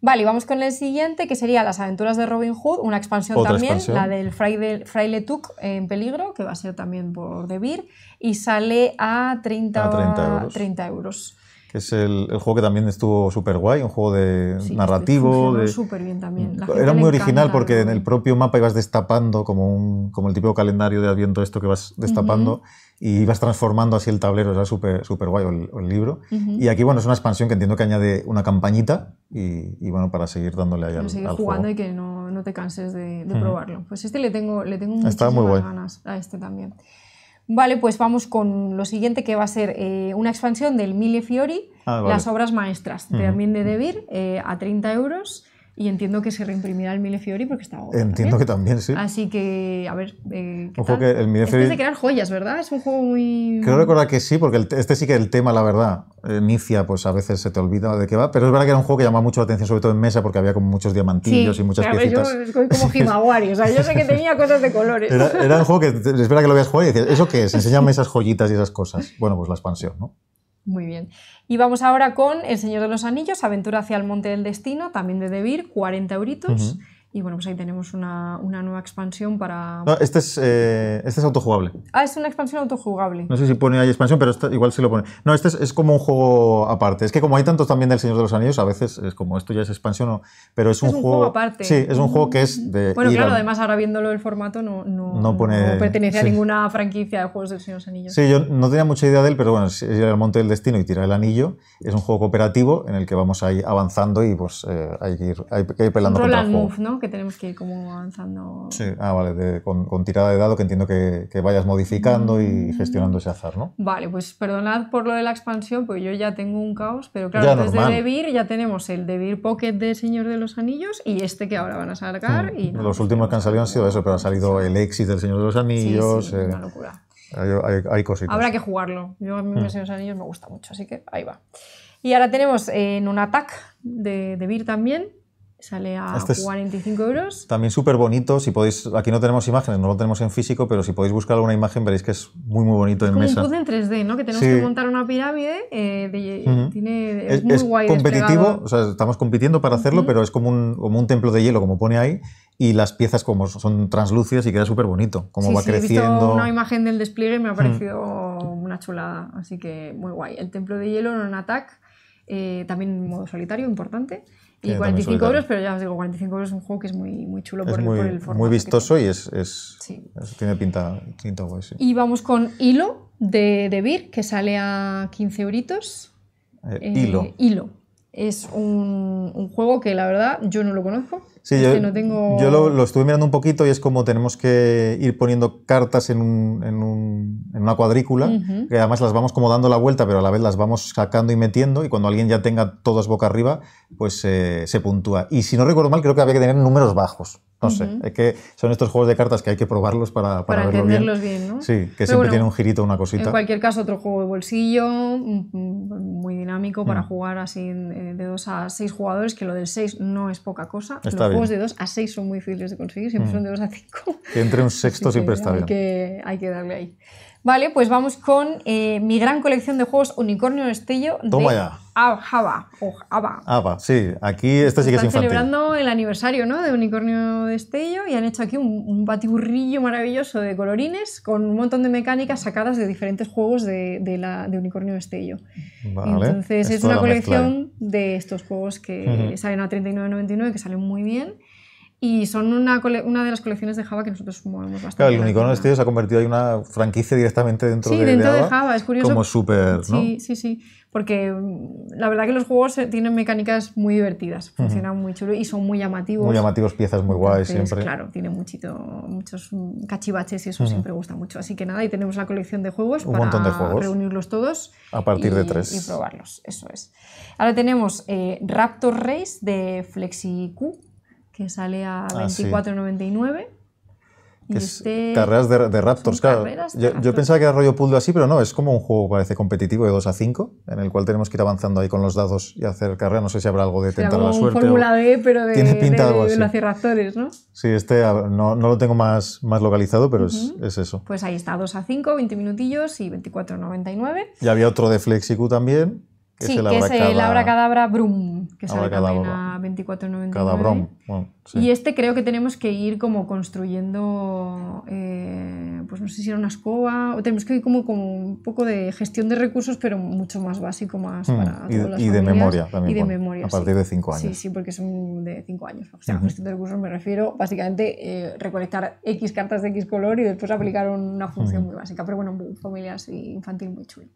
Vale, y vamos con el siguiente, que sería Las aventuras de Robin Hood, una expansión también, la del Fraile, Fraile Tuck en peligro, que va a ser también por Beer, y sale a 30, a 30 euros es el, juego que también estuvo súper guay, un juego de narrativo. De... súper bien también. Mm, era muy original porque en el propio mapa ibas destapando, como, un, como el típico calendario de Adviento, esto que vas destapando, y ibas transformando así el tablero, era súper super guay el, el libro. Y aquí, bueno, es una expansión que entiendo que añade una campañita y, bueno, para seguir dándole ahí para seguir jugando y que no, te canses de, probarlo. Pues este le tengo, muchísimas ganas a este también. Vale, pues vamos con lo siguiente que va a ser eh, una expansión del Mille Fiori, ah, las obras maestras, también de Debir, eh, a 30 euros y entiendo que se reimprimirá el Fiori porque está Entiendo que también, sí. Así que, a ver. Eh, ¿qué que es de crear joyas, ¿verdad? Es un juego muy. Creo recordar que sí, porque este sí que el tema, la verdad, inicia, eh, pues a veces se te olvida de qué va, pero es verdad que era un juego que llamaba mucho la atención, sobre todo en mesa, porque había como muchos diamantillos y muchas claro, Yo soy como Himawari, o sea, yo sé que tenía cosas de colores. Era, un juego que espera que lo veas jugar y decías, ¿eso qué es? Enséñame esas joyitas y esas cosas. Bueno, pues la expansión, ¿no? Muy bien. Y vamos ahora con El Señor de los Anillos, Aventura hacia el Monte del Destino, también de Debir, 40 euritos. Y bueno, pues ahí tenemos una, nueva expansión para... este, es, eh, este es autojugable. Ah, es una expansión autojugable. No sé si pone ahí expansión, pero este igual sí lo pone. No, este es, como un juego aparte. Es que como hay tantos también del Señor de los Anillos, a veces es como esto ya es expansión, o, pero es, un, juego, aparte. Sí, es un juego que es de... Bueno, claro, además ahora viéndolo el formato no, no, pone... pertenece a ninguna franquicia de juegos del Señor de los Anillos. Sí, yo no tenía mucha idea de él, pero bueno, es ir al monte del destino y tirar el anillo. Es un juego cooperativo en el que vamos ahí avanzando y pues eh, hay, que ir, hay que pelando que tenemos que ir como avanzando. Sí, ah, vale, con, tirada de dado que entiendo que, vayas modificando y mm. gestionando ese azar, ¿no? Vale, pues perdonad por lo de la expansión, porque yo ya tengo un caos, pero claro, desde de Devir ya tenemos el Devir Pocket de Señor de los Anillos y este que ahora van a sacar. Mm. Y los últimos que han salido han sido eso, pero ha salido el Exit del Señor de los Anillos. Sí, una eh, locura. Hay, cositas. Habrá que jugarlo. Yo a mí mm. Señor de los Anillos me gusta mucho, así que ahí va. Y ahora tenemos eh, en un attack de, de también, Sale a 45 este euros. También súper bonito. Si podéis, aquí no tenemos imágenes, no lo tenemos en físico, pero si podéis buscar alguna imagen veréis que es muy muy bonito es en como Un puzzle en 3D, ¿no? Que tenemos que montar una pirámide. Eh, eh, es, muy guay es competitivo, estamos compitiendo para hacerlo, pero es como un, como un templo de hielo, como pone ahí y las piezas como son translúcidas y queda súper bonito, como va creciendo. una imagen del despliegue me ha parecido una chulada, así que muy guay. El templo de hielo en un ataque, eh, también modo solitario importante. Y 45 euros, pero ya os digo, 45 euros es un juego que es muy, muy chulo por, muy, el, Muy vistoso y es, tiene pinta, Y vamos con Hilo de, de Beer, que sale a 15 euritos. Eh, eh, hilo. Es un, juego que la verdad yo no lo conozco yo, lo, estuve mirando un poquito y es como tenemos que ir poniendo cartas en, una cuadrícula, que además las vamos como dando la vuelta, pero a la vez las vamos sacando y metiendo, y cuando alguien ya tenga todas boca arriba, pues eh, se puntúa. Y si no recuerdo mal, creo que había que tener números bajos. No sé, es que son estos juegos de cartas que hay que probarlos para, para, entenderlos bien. Sí, que siempre tiene un girito, una cosita. En cualquier caso, otro juego de bolsillo, muy dinámico para mm. jugar así eh, de dos a seis jugadores, que lo del seis no es poca cosa. Está bien juegos de 2 a 6 son muy difíciles de conseguir, siempre mm. son de 2 a 5. Que entre un sexto siempre está bien. Hay que, hay que darle ahí. Vale, pues vamos con eh, mi gran colección de juegos Unicornio Estello de ya. O sí. Aquí este sí que es infantil. Están celebrando el aniversario ¿no? de Unicornio de Estello y han hecho aquí un, batiburrillo maravilloso de colorines con un montón de mecánicas sacadas de diferentes juegos de, de, la, de Unicornio de Estello. Vale, Entonces es una colección ¿eh? de estos juegos que salen a 39.99 que salen muy bien y son una, de las colecciones de Java que nosotros movemos bastante. Claro, el Unicorn Studio este se ha convertido en una franquicia directamente dentro, de, Java. Sí, dentro de Java. es curioso. Como súper, ¿no? Sí, sí, sí. Porque mm, la verdad que los juegos eh, tienen mecánicas muy divertidas, funcionan muy chulo y son muy llamativos. Muy llamativos, piezas muy guays siempre. Claro, tiene muchos mm, cachivaches y eso siempre gusta mucho. Así que nada, y tenemos la colección de juegos Un montón de juegos. reunirlos todos. A partir de tres. Y probarlos, eso es. Ahora tenemos eh, Raptor Race de FlexiQ que sale a 24,99. Ah, este... Carreras de, Raptors, claro. yo, pensaba que era rollo puzzle así, pero no, es como un juego, parece, competitivo de 2 a 5, en el cual tenemos que ir avanzando ahí con los dados y hacer carrera. No sé si habrá algo de tentar la suerte. Fórmula B, pero de, tiene pinta de, algo Los Raptors, ¿no? Sí, este no, lo tengo más, más localizado, pero es, es, eso. Pues ahí está, 2 a 5, 20 minutillos y 24,99. Y había otro de FlexiQ también, sí, que es el Cadabra brum, que sale también a 24.99. Bueno, sí. Y este creo que tenemos que ir como construyendo, eh, pues no sé si era una escoba, o tenemos que ir como, con un poco de gestión de recursos, pero mucho más básico, más mm, para y, Y de memoria también. Y de memoria, A partir de 5 años. Sí, sí, porque son de cinco años. O sea, gestión de recursos me refiero básicamente eh, recolectar X cartas de X color y después aplicar una función muy básica. Pero bueno, familias infantil muy chulo.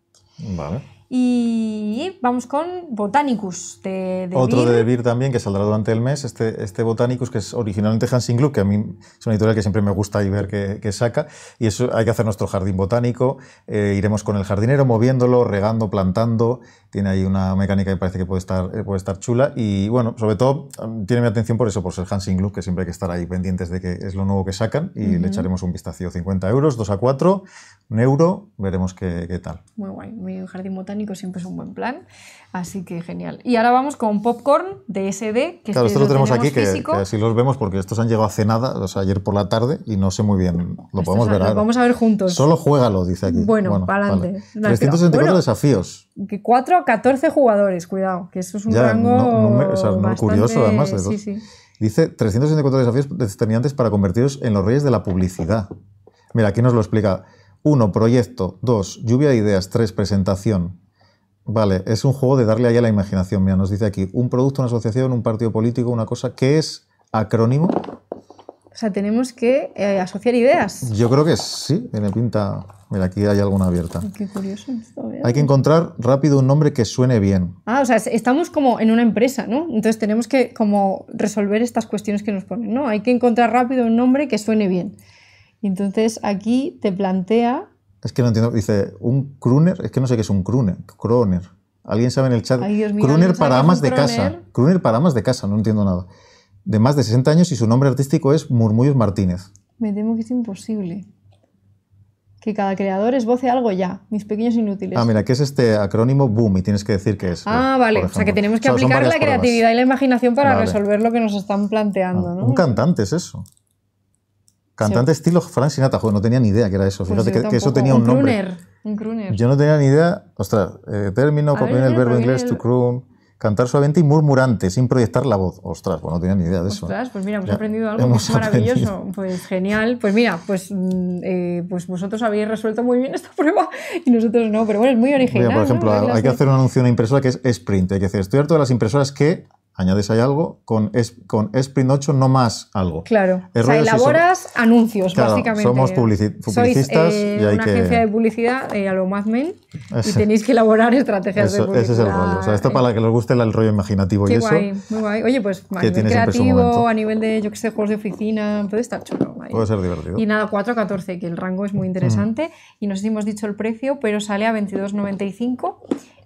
Vale. Y vamos con Botanicus de, de Otro de Beer también que saldrá durante el mes. Este, este Botanicus, que es originalmente Hansing Club, que a mí es una editorial que siempre me gusta y ver que, saca. Y eso hay que hacer nuestro jardín botánico. Eh, iremos con el jardinero moviéndolo, regando, plantando tiene ahí una mecánica que parece que puede estar, eh, puede estar chula. Y bueno, sobre todo mm, tiene mi atención por eso, por ser Hansing Club, que siempre hay que estar ahí pendientes de que es lo nuevo que sacan y le echaremos un vistazo. 50 euros, 2 a 4, un euro, veremos qué, tal. Muy guay, mi jardín botánico siempre es un buen plan. Así que genial. Y ahora vamos con popcorn de SD. claro, este esto lo tenemos, aquí, que, así los vemos porque estos han llegado hace nada, o sea, ayer por la tarde, y no sé muy bien. Lo este podemos ver ahora. Vamos a ver juntos. Solo juégalo, dice aquí. Bueno, para adelante. 364 desafíos. 4 a 14 jugadores, cuidado, que eso es un rango. curioso, además. sí, sí. Dice 364 desafíos determinantes para convertiros en los reyes de la publicidad. Mira, aquí nos lo explica. Uno, Proyecto. Dos, Lluvia de ideas. Tres, Presentación. Vale, es un juego de darle ahí a la imaginación. Mira, nos dice aquí, un producto, una asociación, un partido político, una cosa. ¿Qué es acrónimo? O sea, tenemos que eh, asociar ideas. Yo creo que sí, tiene pinta... Mira, aquí hay alguna abierta. Qué curioso esto. Hay que encontrar rápido un nombre que suene bien. Ah, o sea, estamos como en una empresa, ¿no? Entonces tenemos que como resolver estas cuestiones que nos ponen, ¿no? Hay que encontrar rápido un nombre que suene bien. Entonces aquí te plantea es que no entiendo. Dice, un crooner. Es que no sé qué es un crooner. kroner ¿Alguien sabe en el chat? Ay, para amas de casa. Crooner para amas de casa, no entiendo nada. De más de 60 años y su nombre artístico es Murmullos Martínez. Me temo que es imposible. Que cada creador es voce algo ya, mis pequeños inútiles. Ah, mira, ¿qué es este acrónimo BOOM? Y tienes que decir qué es. Ah, vale, o sea que tenemos que aplicar la creatividad y la imaginación para resolver lo que nos están planteando, ah, ¿no? Un cantante es eso. Cantante estilo Frank Sinatra, no tenía ni idea que era eso. Pues fíjate que, eso tenía un, nombre. un crooner. Yo no tenía ni idea, ostras, eh, término, el verbo inglés, to croon, cantar suavemente y murmurante, sin proyectar la voz. Ostras, pues no tenía ni idea de eso. ¿eh? Ostras, pues mira, hemos aprendido algo maravilloso. Pues genial. Pues mira, pues, mm, eh, pues vosotros habéis resuelto muy bien esta prueba y nosotros no, pero bueno, es muy original. por ejemplo, hay que hacer un anuncio a una impresora que es Sprint. Hay que decir, estoy harto de las impresoras que añades ahí algo, con, es, con Sprint 8 no más algo. Claro, o sea, elaboras anuncios, básicamente. Somos publicistas Sois, eh, y hay una agencia de publicidad eh, a lo más mail y tenéis que elaborar estrategias de publicidad. Ese es el rollo. O sea, esto eh. para que les guste el, rollo imaginativo Qué y guay, eso. muy guay. Oye, pues creativo, a nivel de, yo que sé, juegos de oficina, puede estar chulo. Puede ser divertido. Y nada, 4 14, que el rango es muy mm. interesante. Y no sé si hemos dicho el precio, pero sale a 22,95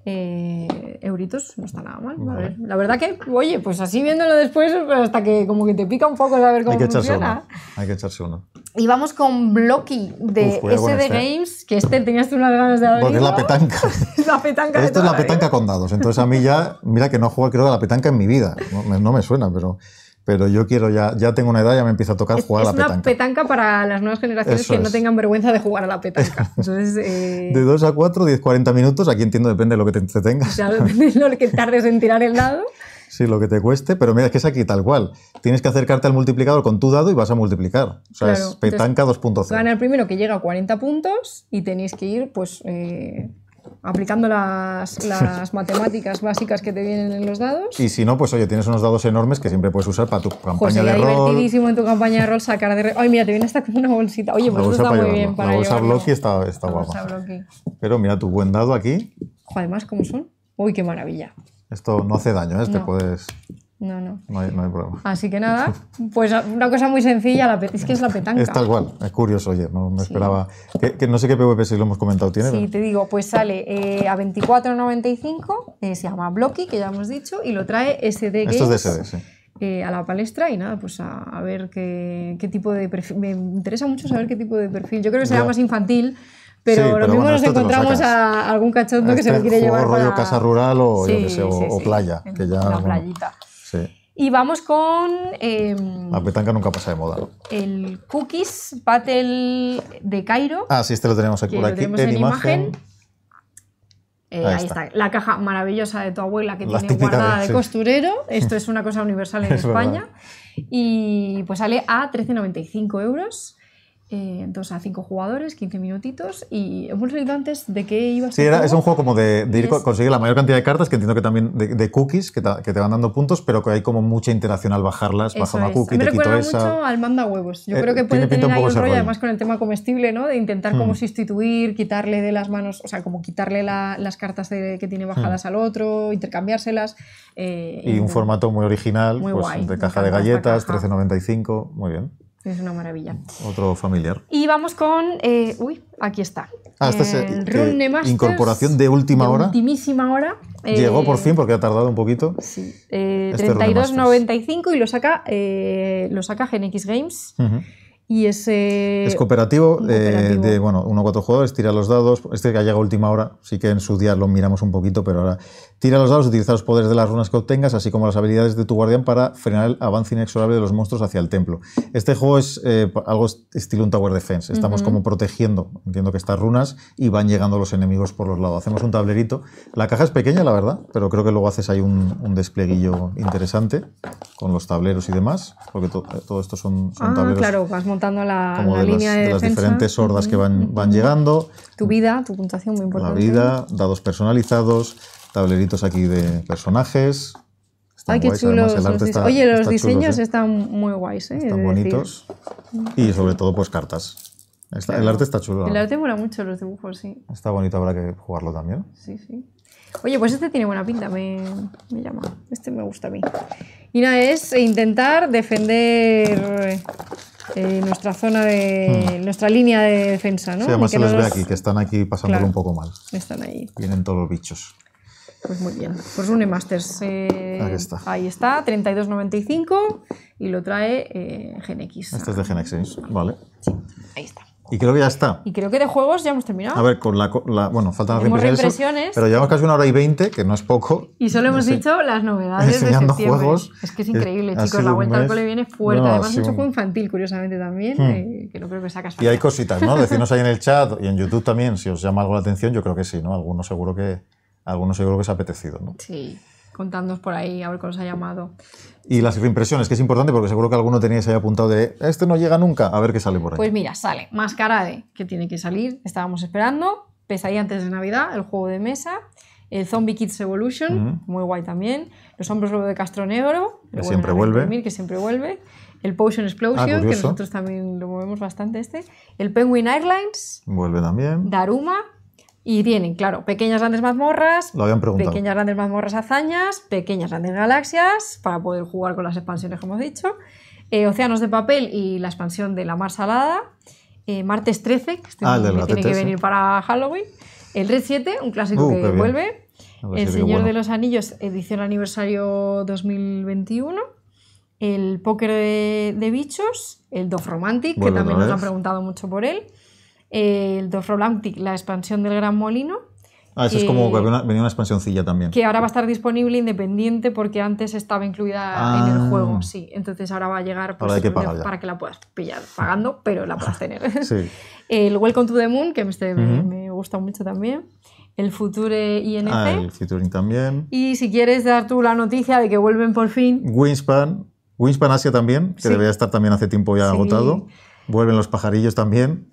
eh, euritos no está nada mal. la verdad que, oye, pues así viéndolo después, hasta que como que te pica un poco saber cómo funciona. Hay que echarse uno. Y vamos con Blocky de SD este. Games, que este tenías tú unas ganas de abrir. Porque es la petanca. la petanca Esto es la petanca con dados. Entonces a mí ya, mira que no juego jugado creo de la petanca en mi vida. no me suena, pero pero yo quiero ya, ya tengo una edad, ya me empieza a tocar jugar a la petanca. Es una petanca para las nuevas generaciones que no tengan vergüenza de jugar a la petanca. Eh, de 2 a 4, 10, 40 minutos, aquí entiendo, depende de lo que te entretengas. sea, depende de lo que tardes en tirar el dado. Sí, lo que te cueste, pero mira, es que es aquí tal cual. Tienes que acercarte al multiplicador con tu dado y vas a multiplicar. O sea, es petanca 2.0. Gana el primero que llega a 40 puntos y tenéis que ir, pues... Eh, aplicando las, las matemáticas básicas que te vienen en los dados. Y si no, pues oye, tienes unos dados enormes que siempre puedes usar para tu campaña pues de rol. divertidísimo en tu campaña de rol sacar de... Ay, mira, te viene hasta con una bolsita. Oye, pues está muy bien para La bolsa Blocky está, está guapa. Pero mira, tu buen dado aquí. Ojo, además, ¿cómo son? Uy, qué maravilla. Esto no hace daño, ¿eh? No. Te puedes... No, no. No hay, problema. Así que nada, pues una cosa muy sencilla, la es que es la petanca. está tal cual, es curioso, oye, no me esperaba. Que, no sé qué PVP si lo hemos comentado tiene. Sí, te digo, pues sale eh, a 24.95, eh, se llama Blocky, que ya hemos dicho, y lo trae SD Games. Esto es de SD, sí. Eh, a la palestra y nada, pues a, ver qué, qué, tipo de perfil. Me interesa mucho saber qué tipo de perfil. Yo creo que será más infantil, pero lo mismo nos encontramos a algún cachondo que se este lo quiere llevar. rollo para... casa rural o, o, playa. Que ya, y vamos con. Em, la petanca nunca pasa de moda. El Cookies patel de Cairo. Ah, sí, este lo tenemos aquí. aquí tenemos en, imagen. Eh, ahí, está. la caja maravillosa de tu abuela que tiene guardada de, costurero. Esto es una cosa universal en España. Y pues sale a 13,95 euros. Eh, entonces dos a cinco jugadores, 15 minutitos y hemos leído antes de qué iba a Sí, era, es un juego como de, ir conseguir la mayor cantidad de cartas, que entiendo que también de, cookies, que, te van dando puntos, pero que hay como mucha interacción al bajarlas, bajar una cookie, Me te mucho al manda huevos. Yo eh, creo que puede tener ahí un rollo, además con el tema comestible, ¿no? De intentar como hmm. sustituir, quitarle de las manos, o sea, como quitarle las cartas que tiene bajadas hmm. al otro, intercambiárselas. Eh, y, un formato muy original, pues, de caja de galletas, 13.95, muy bien es una maravilla. Otro familiar. Y vamos con. Eh, uy, aquí está. Ah, es eh, eh, incorporación de última de hora. Ultimísima hora. Llegó por fin porque ha tardado un poquito. Sí. 32.95 este y lo saca, lo saca GenX Games. Y es, es cooperativo, de bueno, uno o cuatro jugadores, tira los dados. Este que ha llegado a última hora, sí que en su día lo miramos un poquito, pero ahora Tira los dados, utiliza los poderes de las runas que obtengas, así como las habilidades de tu guardián para frenar el avance inexorable de los monstruos hacia el templo. Este juego es eh, algo estilo un Tower Defense. Estamos como protegiendo, entiendo que estas runas, y van llegando los enemigos por los lados. Hacemos un tablerito. La caja es pequeña, la verdad, pero creo que luego haces ahí un, un despleguillo interesante con los tableros y demás, porque eh, todo esto son, ah, tableros. claro, vas montando la, línea de, las diferentes hordas que van, van llegando. Tu vida, tu puntuación muy importante. La vida, dados personalizados tableritos aquí de personajes. Ay, qué chulos. Oye, los diseños están muy guays. ¿eh? Están bonitos. Y sobre todo, pues cartas. El arte está chulo. El arte mola mucho, los dibujos, sí. Está bonito, habrá que jugarlo también. Sí, sí. Oye, pues este tiene buena pinta, me, llama. Este me gusta a mí. Y nada, es intentar defender eh, nuestra zona de. Hmm. nuestra línea de defensa, ¿no? Sí, además se les ve aquí, que están aquí pasándolo un poco mal. Están ahí. Vienen todos los bichos. Pues muy bien. Pues un Masters. Eh, ahí está. Ahí está, 32.95 y lo trae eh, Genex. Este es de GenX, vale. Sí, ahí está. Y creo que ya está. Y creo que de juegos ya hemos terminado. A ver, con la. la bueno, faltan las reimpresiones. Pero llevamos casi una hora y veinte, que no es poco. Y solo hemos dicho las novedades. de septiembre. juegos. Es que es increíble, chicos. La vuelta al cole viene fuerte. Además, mucho un... juego infantil, curiosamente también, hmm. eh, que no creo que sacas. Y hay cositas, ¿no? Decirnos ahí en el chat y en YouTube también, si os llama algo la atención, yo creo que sí, ¿no? Algunos seguro que algunos seguro que que ha apetecido. ¿no? Sí, contándonos por ahí, a ver qué se ha llamado. Y las impresiones que es importante porque seguro que alguno teníais ahí apuntado de este no llega nunca, a ver qué sale por ahí. Pues mira, sale Máscara de, que tiene que salir, estábamos esperando, Pesadilla antes de Navidad, el juego de mesa, el Zombie Kids Evolution, muy guay también, Los Hombros Lobo de Castro Negro, que siempre vuelve. que siempre vuelve, el Potion Explosion, ah, que nosotros también lo movemos bastante este, el Penguin Airlines, vuelve también, Daruma, y tienen, claro, pequeñas grandes mazmorras, pequeñas grandes mazmorras hazañas, pequeñas grandes galaxias, para poder jugar con las expansiones, como hemos dicho, eh, océanos de papel y la expansión de la mar salada, eh, martes 13, que, ah, tiene que venir para Halloween, el Red 7, un clásico uh, que vuelve, el Señor de los Anillos, edición aniversario 2021, el póker de, bichos, el Dof Romantic, que también nos han preguntado mucho por él el el Dothrolautic, la expansión del Gran Molino. Ah, eso es como venía una expansioncilla también. Que ahora va a estar disponible independiente porque antes estaba incluida en el ah. juego, sí. Entonces ahora va a llegar pues, para que la puedas pillar pagando, pero la puedas tener. sí. El Welcome to the Moon, que me, este gusta mucho también el Future INC. Ah, el Futuring también. Y si quieres dar tú la noticia de que vuelven por fin. winspan winspan Asia también, que debería estar también hace tiempo ya agotado. Vuelven los pajarillos también.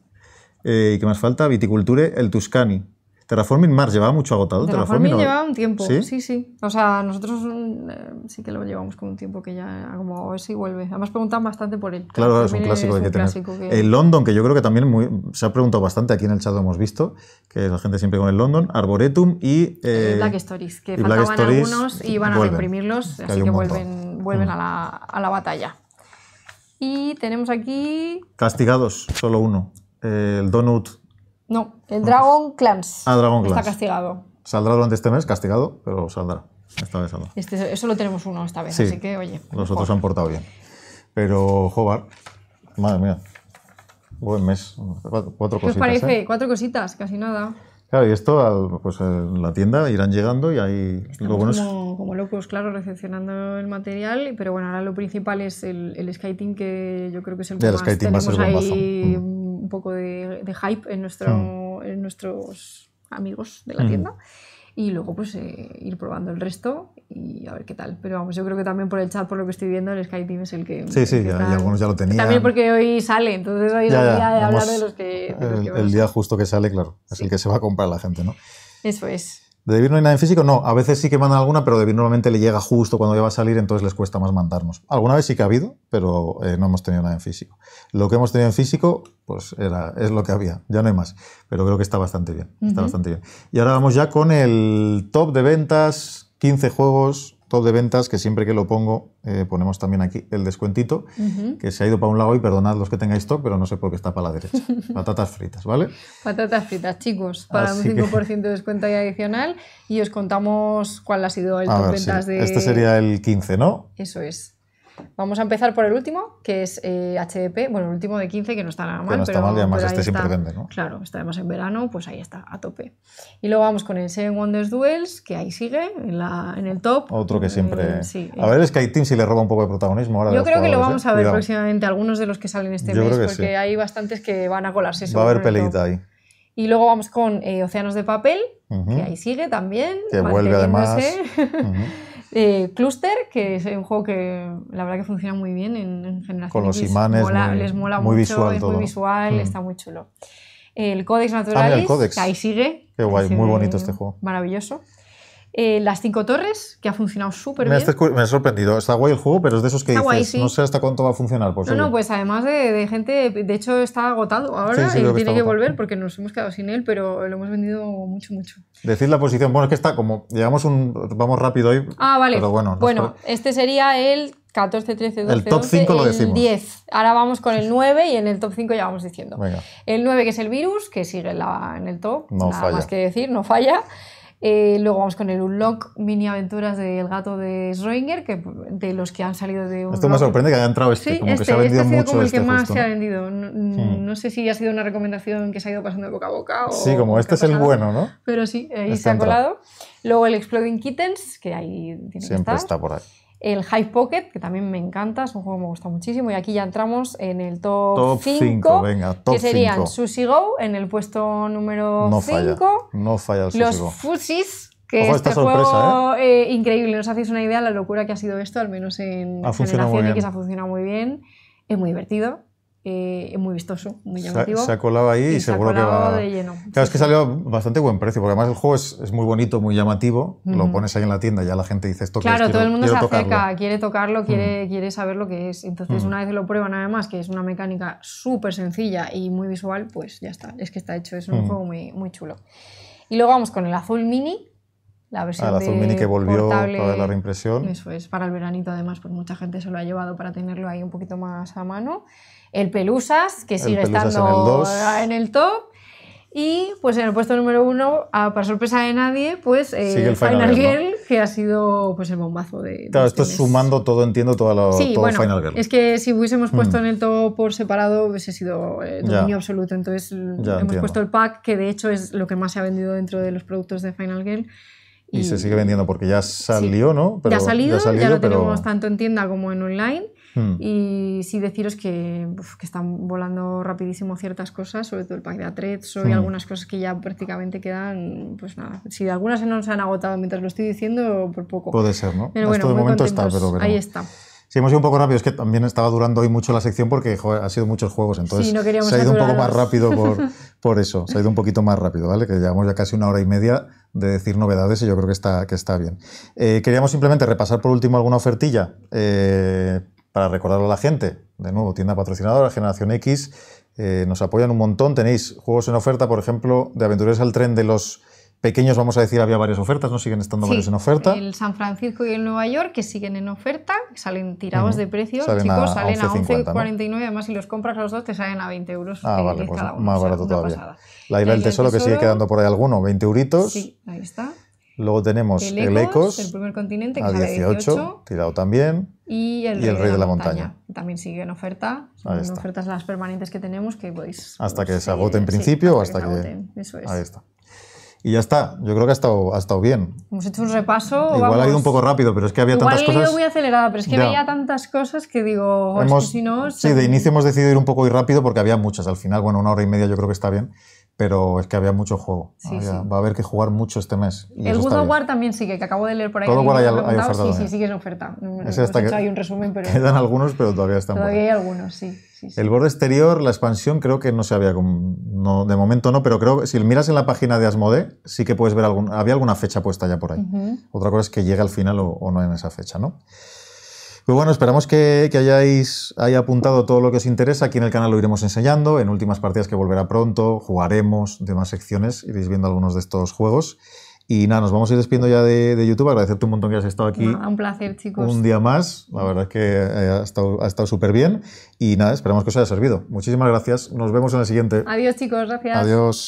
Eh, y ¿Qué más falta? Viticulture, el Tuscany. Terraforming Mars llevaba mucho agotado. Terraforming, llevaba un tiempo, ¿Sí? sí, O sea, nosotros mm, eh, sí que lo llevamos con un tiempo que ya, ah, como a ver si vuelve. Además, preguntan bastante por él. Claro, es un clásico, de que El London, que yo creo que también muy, se ha preguntado bastante, aquí en el chat hemos visto, que la gente siempre con el London, Arboretum y. Eh, Black Stories, que faltaban algunos y van a reprimirlos, así que vuelven, vuelven mm. a, la, a la batalla. Y tenemos aquí. Castigados, solo uno el Donut. No, el Dragon Clans. Ah, Dragon Clans. Está castigado. Saldrá durante este mes, castigado, pero saldrá. Esta vez saldrá. Este, eso lo tenemos uno esta vez, así que oye. Los otros se han portado bien. Pero, Hobart, madre mía. Buen mes. Cuatro, cositas. ¿Qué os parece? ¿eh? Cuatro cositas, casi nada. Claro, y esto, pues eh, en la tienda irán llegando y ahí como, locos, claro, recepcionando el material, pero bueno, ahora lo principal es el, el skating, que yo creo que es el que más tenemos un poco de, hype en, nuestro, en nuestros amigos de la mm. tienda y luego pues eh, ir probando el resto y a ver qué tal. Pero vamos, yo creo que también por el chat, por lo que estoy viendo, el Sky Team es el que... Sí, sí, algunos ya lo tenían. También porque hoy sale, entonces hoy es el día de hablar de los que... el, día justo que sale, claro, es el que se va a comprar la gente, ¿no? Eso es. ¿De DeVir no hay nada en físico? No, a veces sí que mandan alguna, pero DeVir normalmente le llega justo cuando ya va a salir, entonces les cuesta más mandarnos. Alguna vez sí que ha habido, pero eh, no hemos tenido nada en físico. Lo que hemos tenido en físico, pues era, es lo que había, ya no hay más. Pero creo que está bastante bien, está bastante bien. Y ahora vamos ya con el top de ventas, 15 juegos top de ventas, que siempre que lo pongo, eh, ponemos también aquí el descuentito, que se ha ido para un lado y perdonad los que tengáis stock, pero no sé por qué está para la derecha. Patatas fritas, ¿vale? Patatas fritas, chicos, para un 5% de descuento adicional. Y os contamos cuál ha sido el top ventas Este sería el 15, ¿no? Eso es. Vamos a empezar por el último, que es HDP, eh, bueno, el último de 15, que no está nada mal. Que no está mal y además este siempre vende, ¿no? Claro, está además en verano, pues ahí está, a tope. Y luego vamos con el Seven Wonders Duels, que ahí sigue, en, la, en el top. Otro que siempre... Eh, eh. a ver, es que hay si le roba un poco de protagonismo ahora. Yo creo que lo vamos a ver próximamente, algunos de los que salen este mes, porque hay bastantes que van a colarse. Va a haber peleita ahí. Y luego vamos con Océanos de Papel, que ahí sigue también. Que vuelve además. Eh, Cluster, que es un juego que la verdad que funciona muy bien en, en generación Con los imanes, les mola mucho, es muy visual, hmm. está muy chulo. El Codex ah, Naturalis, que ahí sigue. Qué guay, muy bonito este juego. Maravilloso. Eh, las 5 torres, que ha funcionado súper bien. me ha sorprendido. Está guay el juego, pero es de esos que dices, no sé hasta cuánto va a funcionar. Por no, no, pues además de, gente, de hecho está agotado ahora y tiene que, volver porque nos hemos quedado sin él, pero lo hemos vendido mucho, mucho. Decir la posición, bueno, es que está como, llegamos un, vamos rápido hoy. Ah, vale. Pero bueno, bueno este sería el 14, 13, 12, el top 5 10. Ahora vamos con el 9 y en el top 5 ya vamos diciendo. El 9 que es el virus, que sigue en, el top, no nada falla. más que decir, no falla. Eh, luego vamos con el Unlock Mini Aventuras del gato de Schroinger, que de los que han salido de un. Esto me sorprende que haya entrado este, como que se este, ha vendido este ha sido mucho. como el que este más se ha vendido. Hmm. No, sé si ha sido una recomendación que se ha ido pasando de boca a boca. O sí, como este es el bueno, ¿no? Pero sí, ahí este se ha colado. Luego el Exploding Kittens, que ahí tiene Siempre está por ahí el Hive Pocket, que también me encanta, es un juego que me gusta muchísimo. Y aquí ya entramos en el top 5, que serían Sushi Go en el puesto número 5. No falla, el Sushi Los Go. Fusis, que es este juego ¿eh? Eh, increíble, no os hacéis una idea de la locura que ha sido esto, al menos en generación y que se ha funcionado muy bien. Es muy divertido, eh, muy vistoso, muy llamativo. Se, ha colado ahí y, seguro que va. Claro, es que salió bastante buen precio, porque además el juego es, es muy bonito, muy llamativo. Lo pones ahí en la tienda y ya la gente dice esto Claro, es? claro, todo el mundo se acerca, quiere tocarlo, mm. quiere, quiere saber lo que es. Entonces, mm. una vez que lo prueban, además, que es una mecánica súper sencilla y muy visual, pues ya está. Es que está hecho, es un mm. juego muy, muy chulo. Y luego vamos con el azul mini, la versión ah, el azul de mini que volvió portable, la reimpresión. Eso es, para el veranito además, pues mucha gente se lo ha llevado para tenerlo ahí un poquito más a mano el Pelusas, que sigue estando en el, top. Y pues en el puesto número uno, para sorpresa de nadie, pues eh, el Final, Girl, que ha sido pues el bombazo de... Claro, esto este es sumando todo, entiendo, todo, lo, Final Girl. Es que si hubiésemos hmm. puesto en el top por separado hubiese sido el eh, dominio absoluto. Entonces hemos puesto el pack, que de hecho es lo que más se ha vendido dentro de los productos de Final Girl. Y, se sigue vendiendo porque ya salió, ¿no? ya ha salido, ya, lo tenemos tanto en tienda como en online. Hmm. Y sí deciros que, están volando rapidísimo ciertas cosas, sobre todo el pack de Atrezzo y hmm. algunas cosas que ya prácticamente quedan, pues nada, si algunas se nos han agotado mientras lo estoy diciendo, por poco. Puede ser, ¿no? Pero bueno, momento está, pero, ahí está. Sí, hemos ido un poco rápido, es que también estaba durando hoy mucho la sección porque ha sido muchos juegos, entonces se ha ido un poco más rápido por, eso, se ha ido un poquito más rápido, ¿vale? Que llevamos ya casi una hora y media de decir novedades y yo creo que está, que está bien. Eh, queríamos simplemente repasar por último alguna ofertilla eh, para recordarlo a la gente, de nuevo, tienda patrocinadora, Generación X, eh, nos apoyan un montón. Tenéis juegos en oferta, por ejemplo, de Aventureros al Tren de los pequeños, vamos a decir, había varias ofertas, ¿no? Siguen estando varios en oferta. El San Francisco y el Nueva York, que siguen en oferta, salen tirados de precio, salen chicos, salen a 11,49, además si los compras los dos te salen a 20 euros. Ah, vale, pues más barato todavía. La isla del tesoro, tesoro, que sigue quedando por ahí alguno, 20 euritos. Sí, ahí está. Luego tenemos el Ecos, el, primer continente, que a 18, 18, tirado también. Y el Rey, de, la, montaña. También sigue en oferta. Son ofertas las permanentes que tenemos que podéis. Hasta pues, que se agote en principio o hasta, que. Se Eso es. Ahí está. Y ya está, yo creo que ha estado, ha estado bien. Hemos hecho un repaso. Igual ha ido un poco rápido, pero es que había igual tantas he ido muy acelerada, pero es que había tantas cosas que digo, si no. Sí, de inicio hemos decidido ir un poco ir rápido porque había muchas. Al final, bueno, una hora y media yo creo que está bien pero es que había mucho juego. Va a haber que jugar mucho este mes. el God of War también sigue, que acabo de leer por ahí. Todo hay, oferta. Sí, sí, sigue es oferta. hay un resumen, pero... Quedan algunos, pero todavía están Todavía hay algunos, sí, El borde exterior, la expansión, creo que no se había... No, de momento no, pero creo que si miras en la página de Asmode, sí que puedes ver... Algún, había alguna fecha puesta ya por ahí. Otra cosa es que llegue al final o, o no en esa fecha, ¿no? Pues bueno, esperamos que, hayáis haya apuntado todo lo que os interesa. Aquí en el canal lo iremos enseñando. En últimas partidas que volverá pronto, jugaremos demás secciones. Iréis viendo algunos de estos juegos. Y nada, nos vamos a ir despidiendo ya de, YouTube. Agradecerte un montón que has estado aquí. un placer, chicos. Un día más. La verdad es que eh, ha estado ha súper bien. Y nada, esperamos que os haya servido. Muchísimas gracias. Nos vemos en el siguiente. Adiós, chicos. Gracias. Adiós.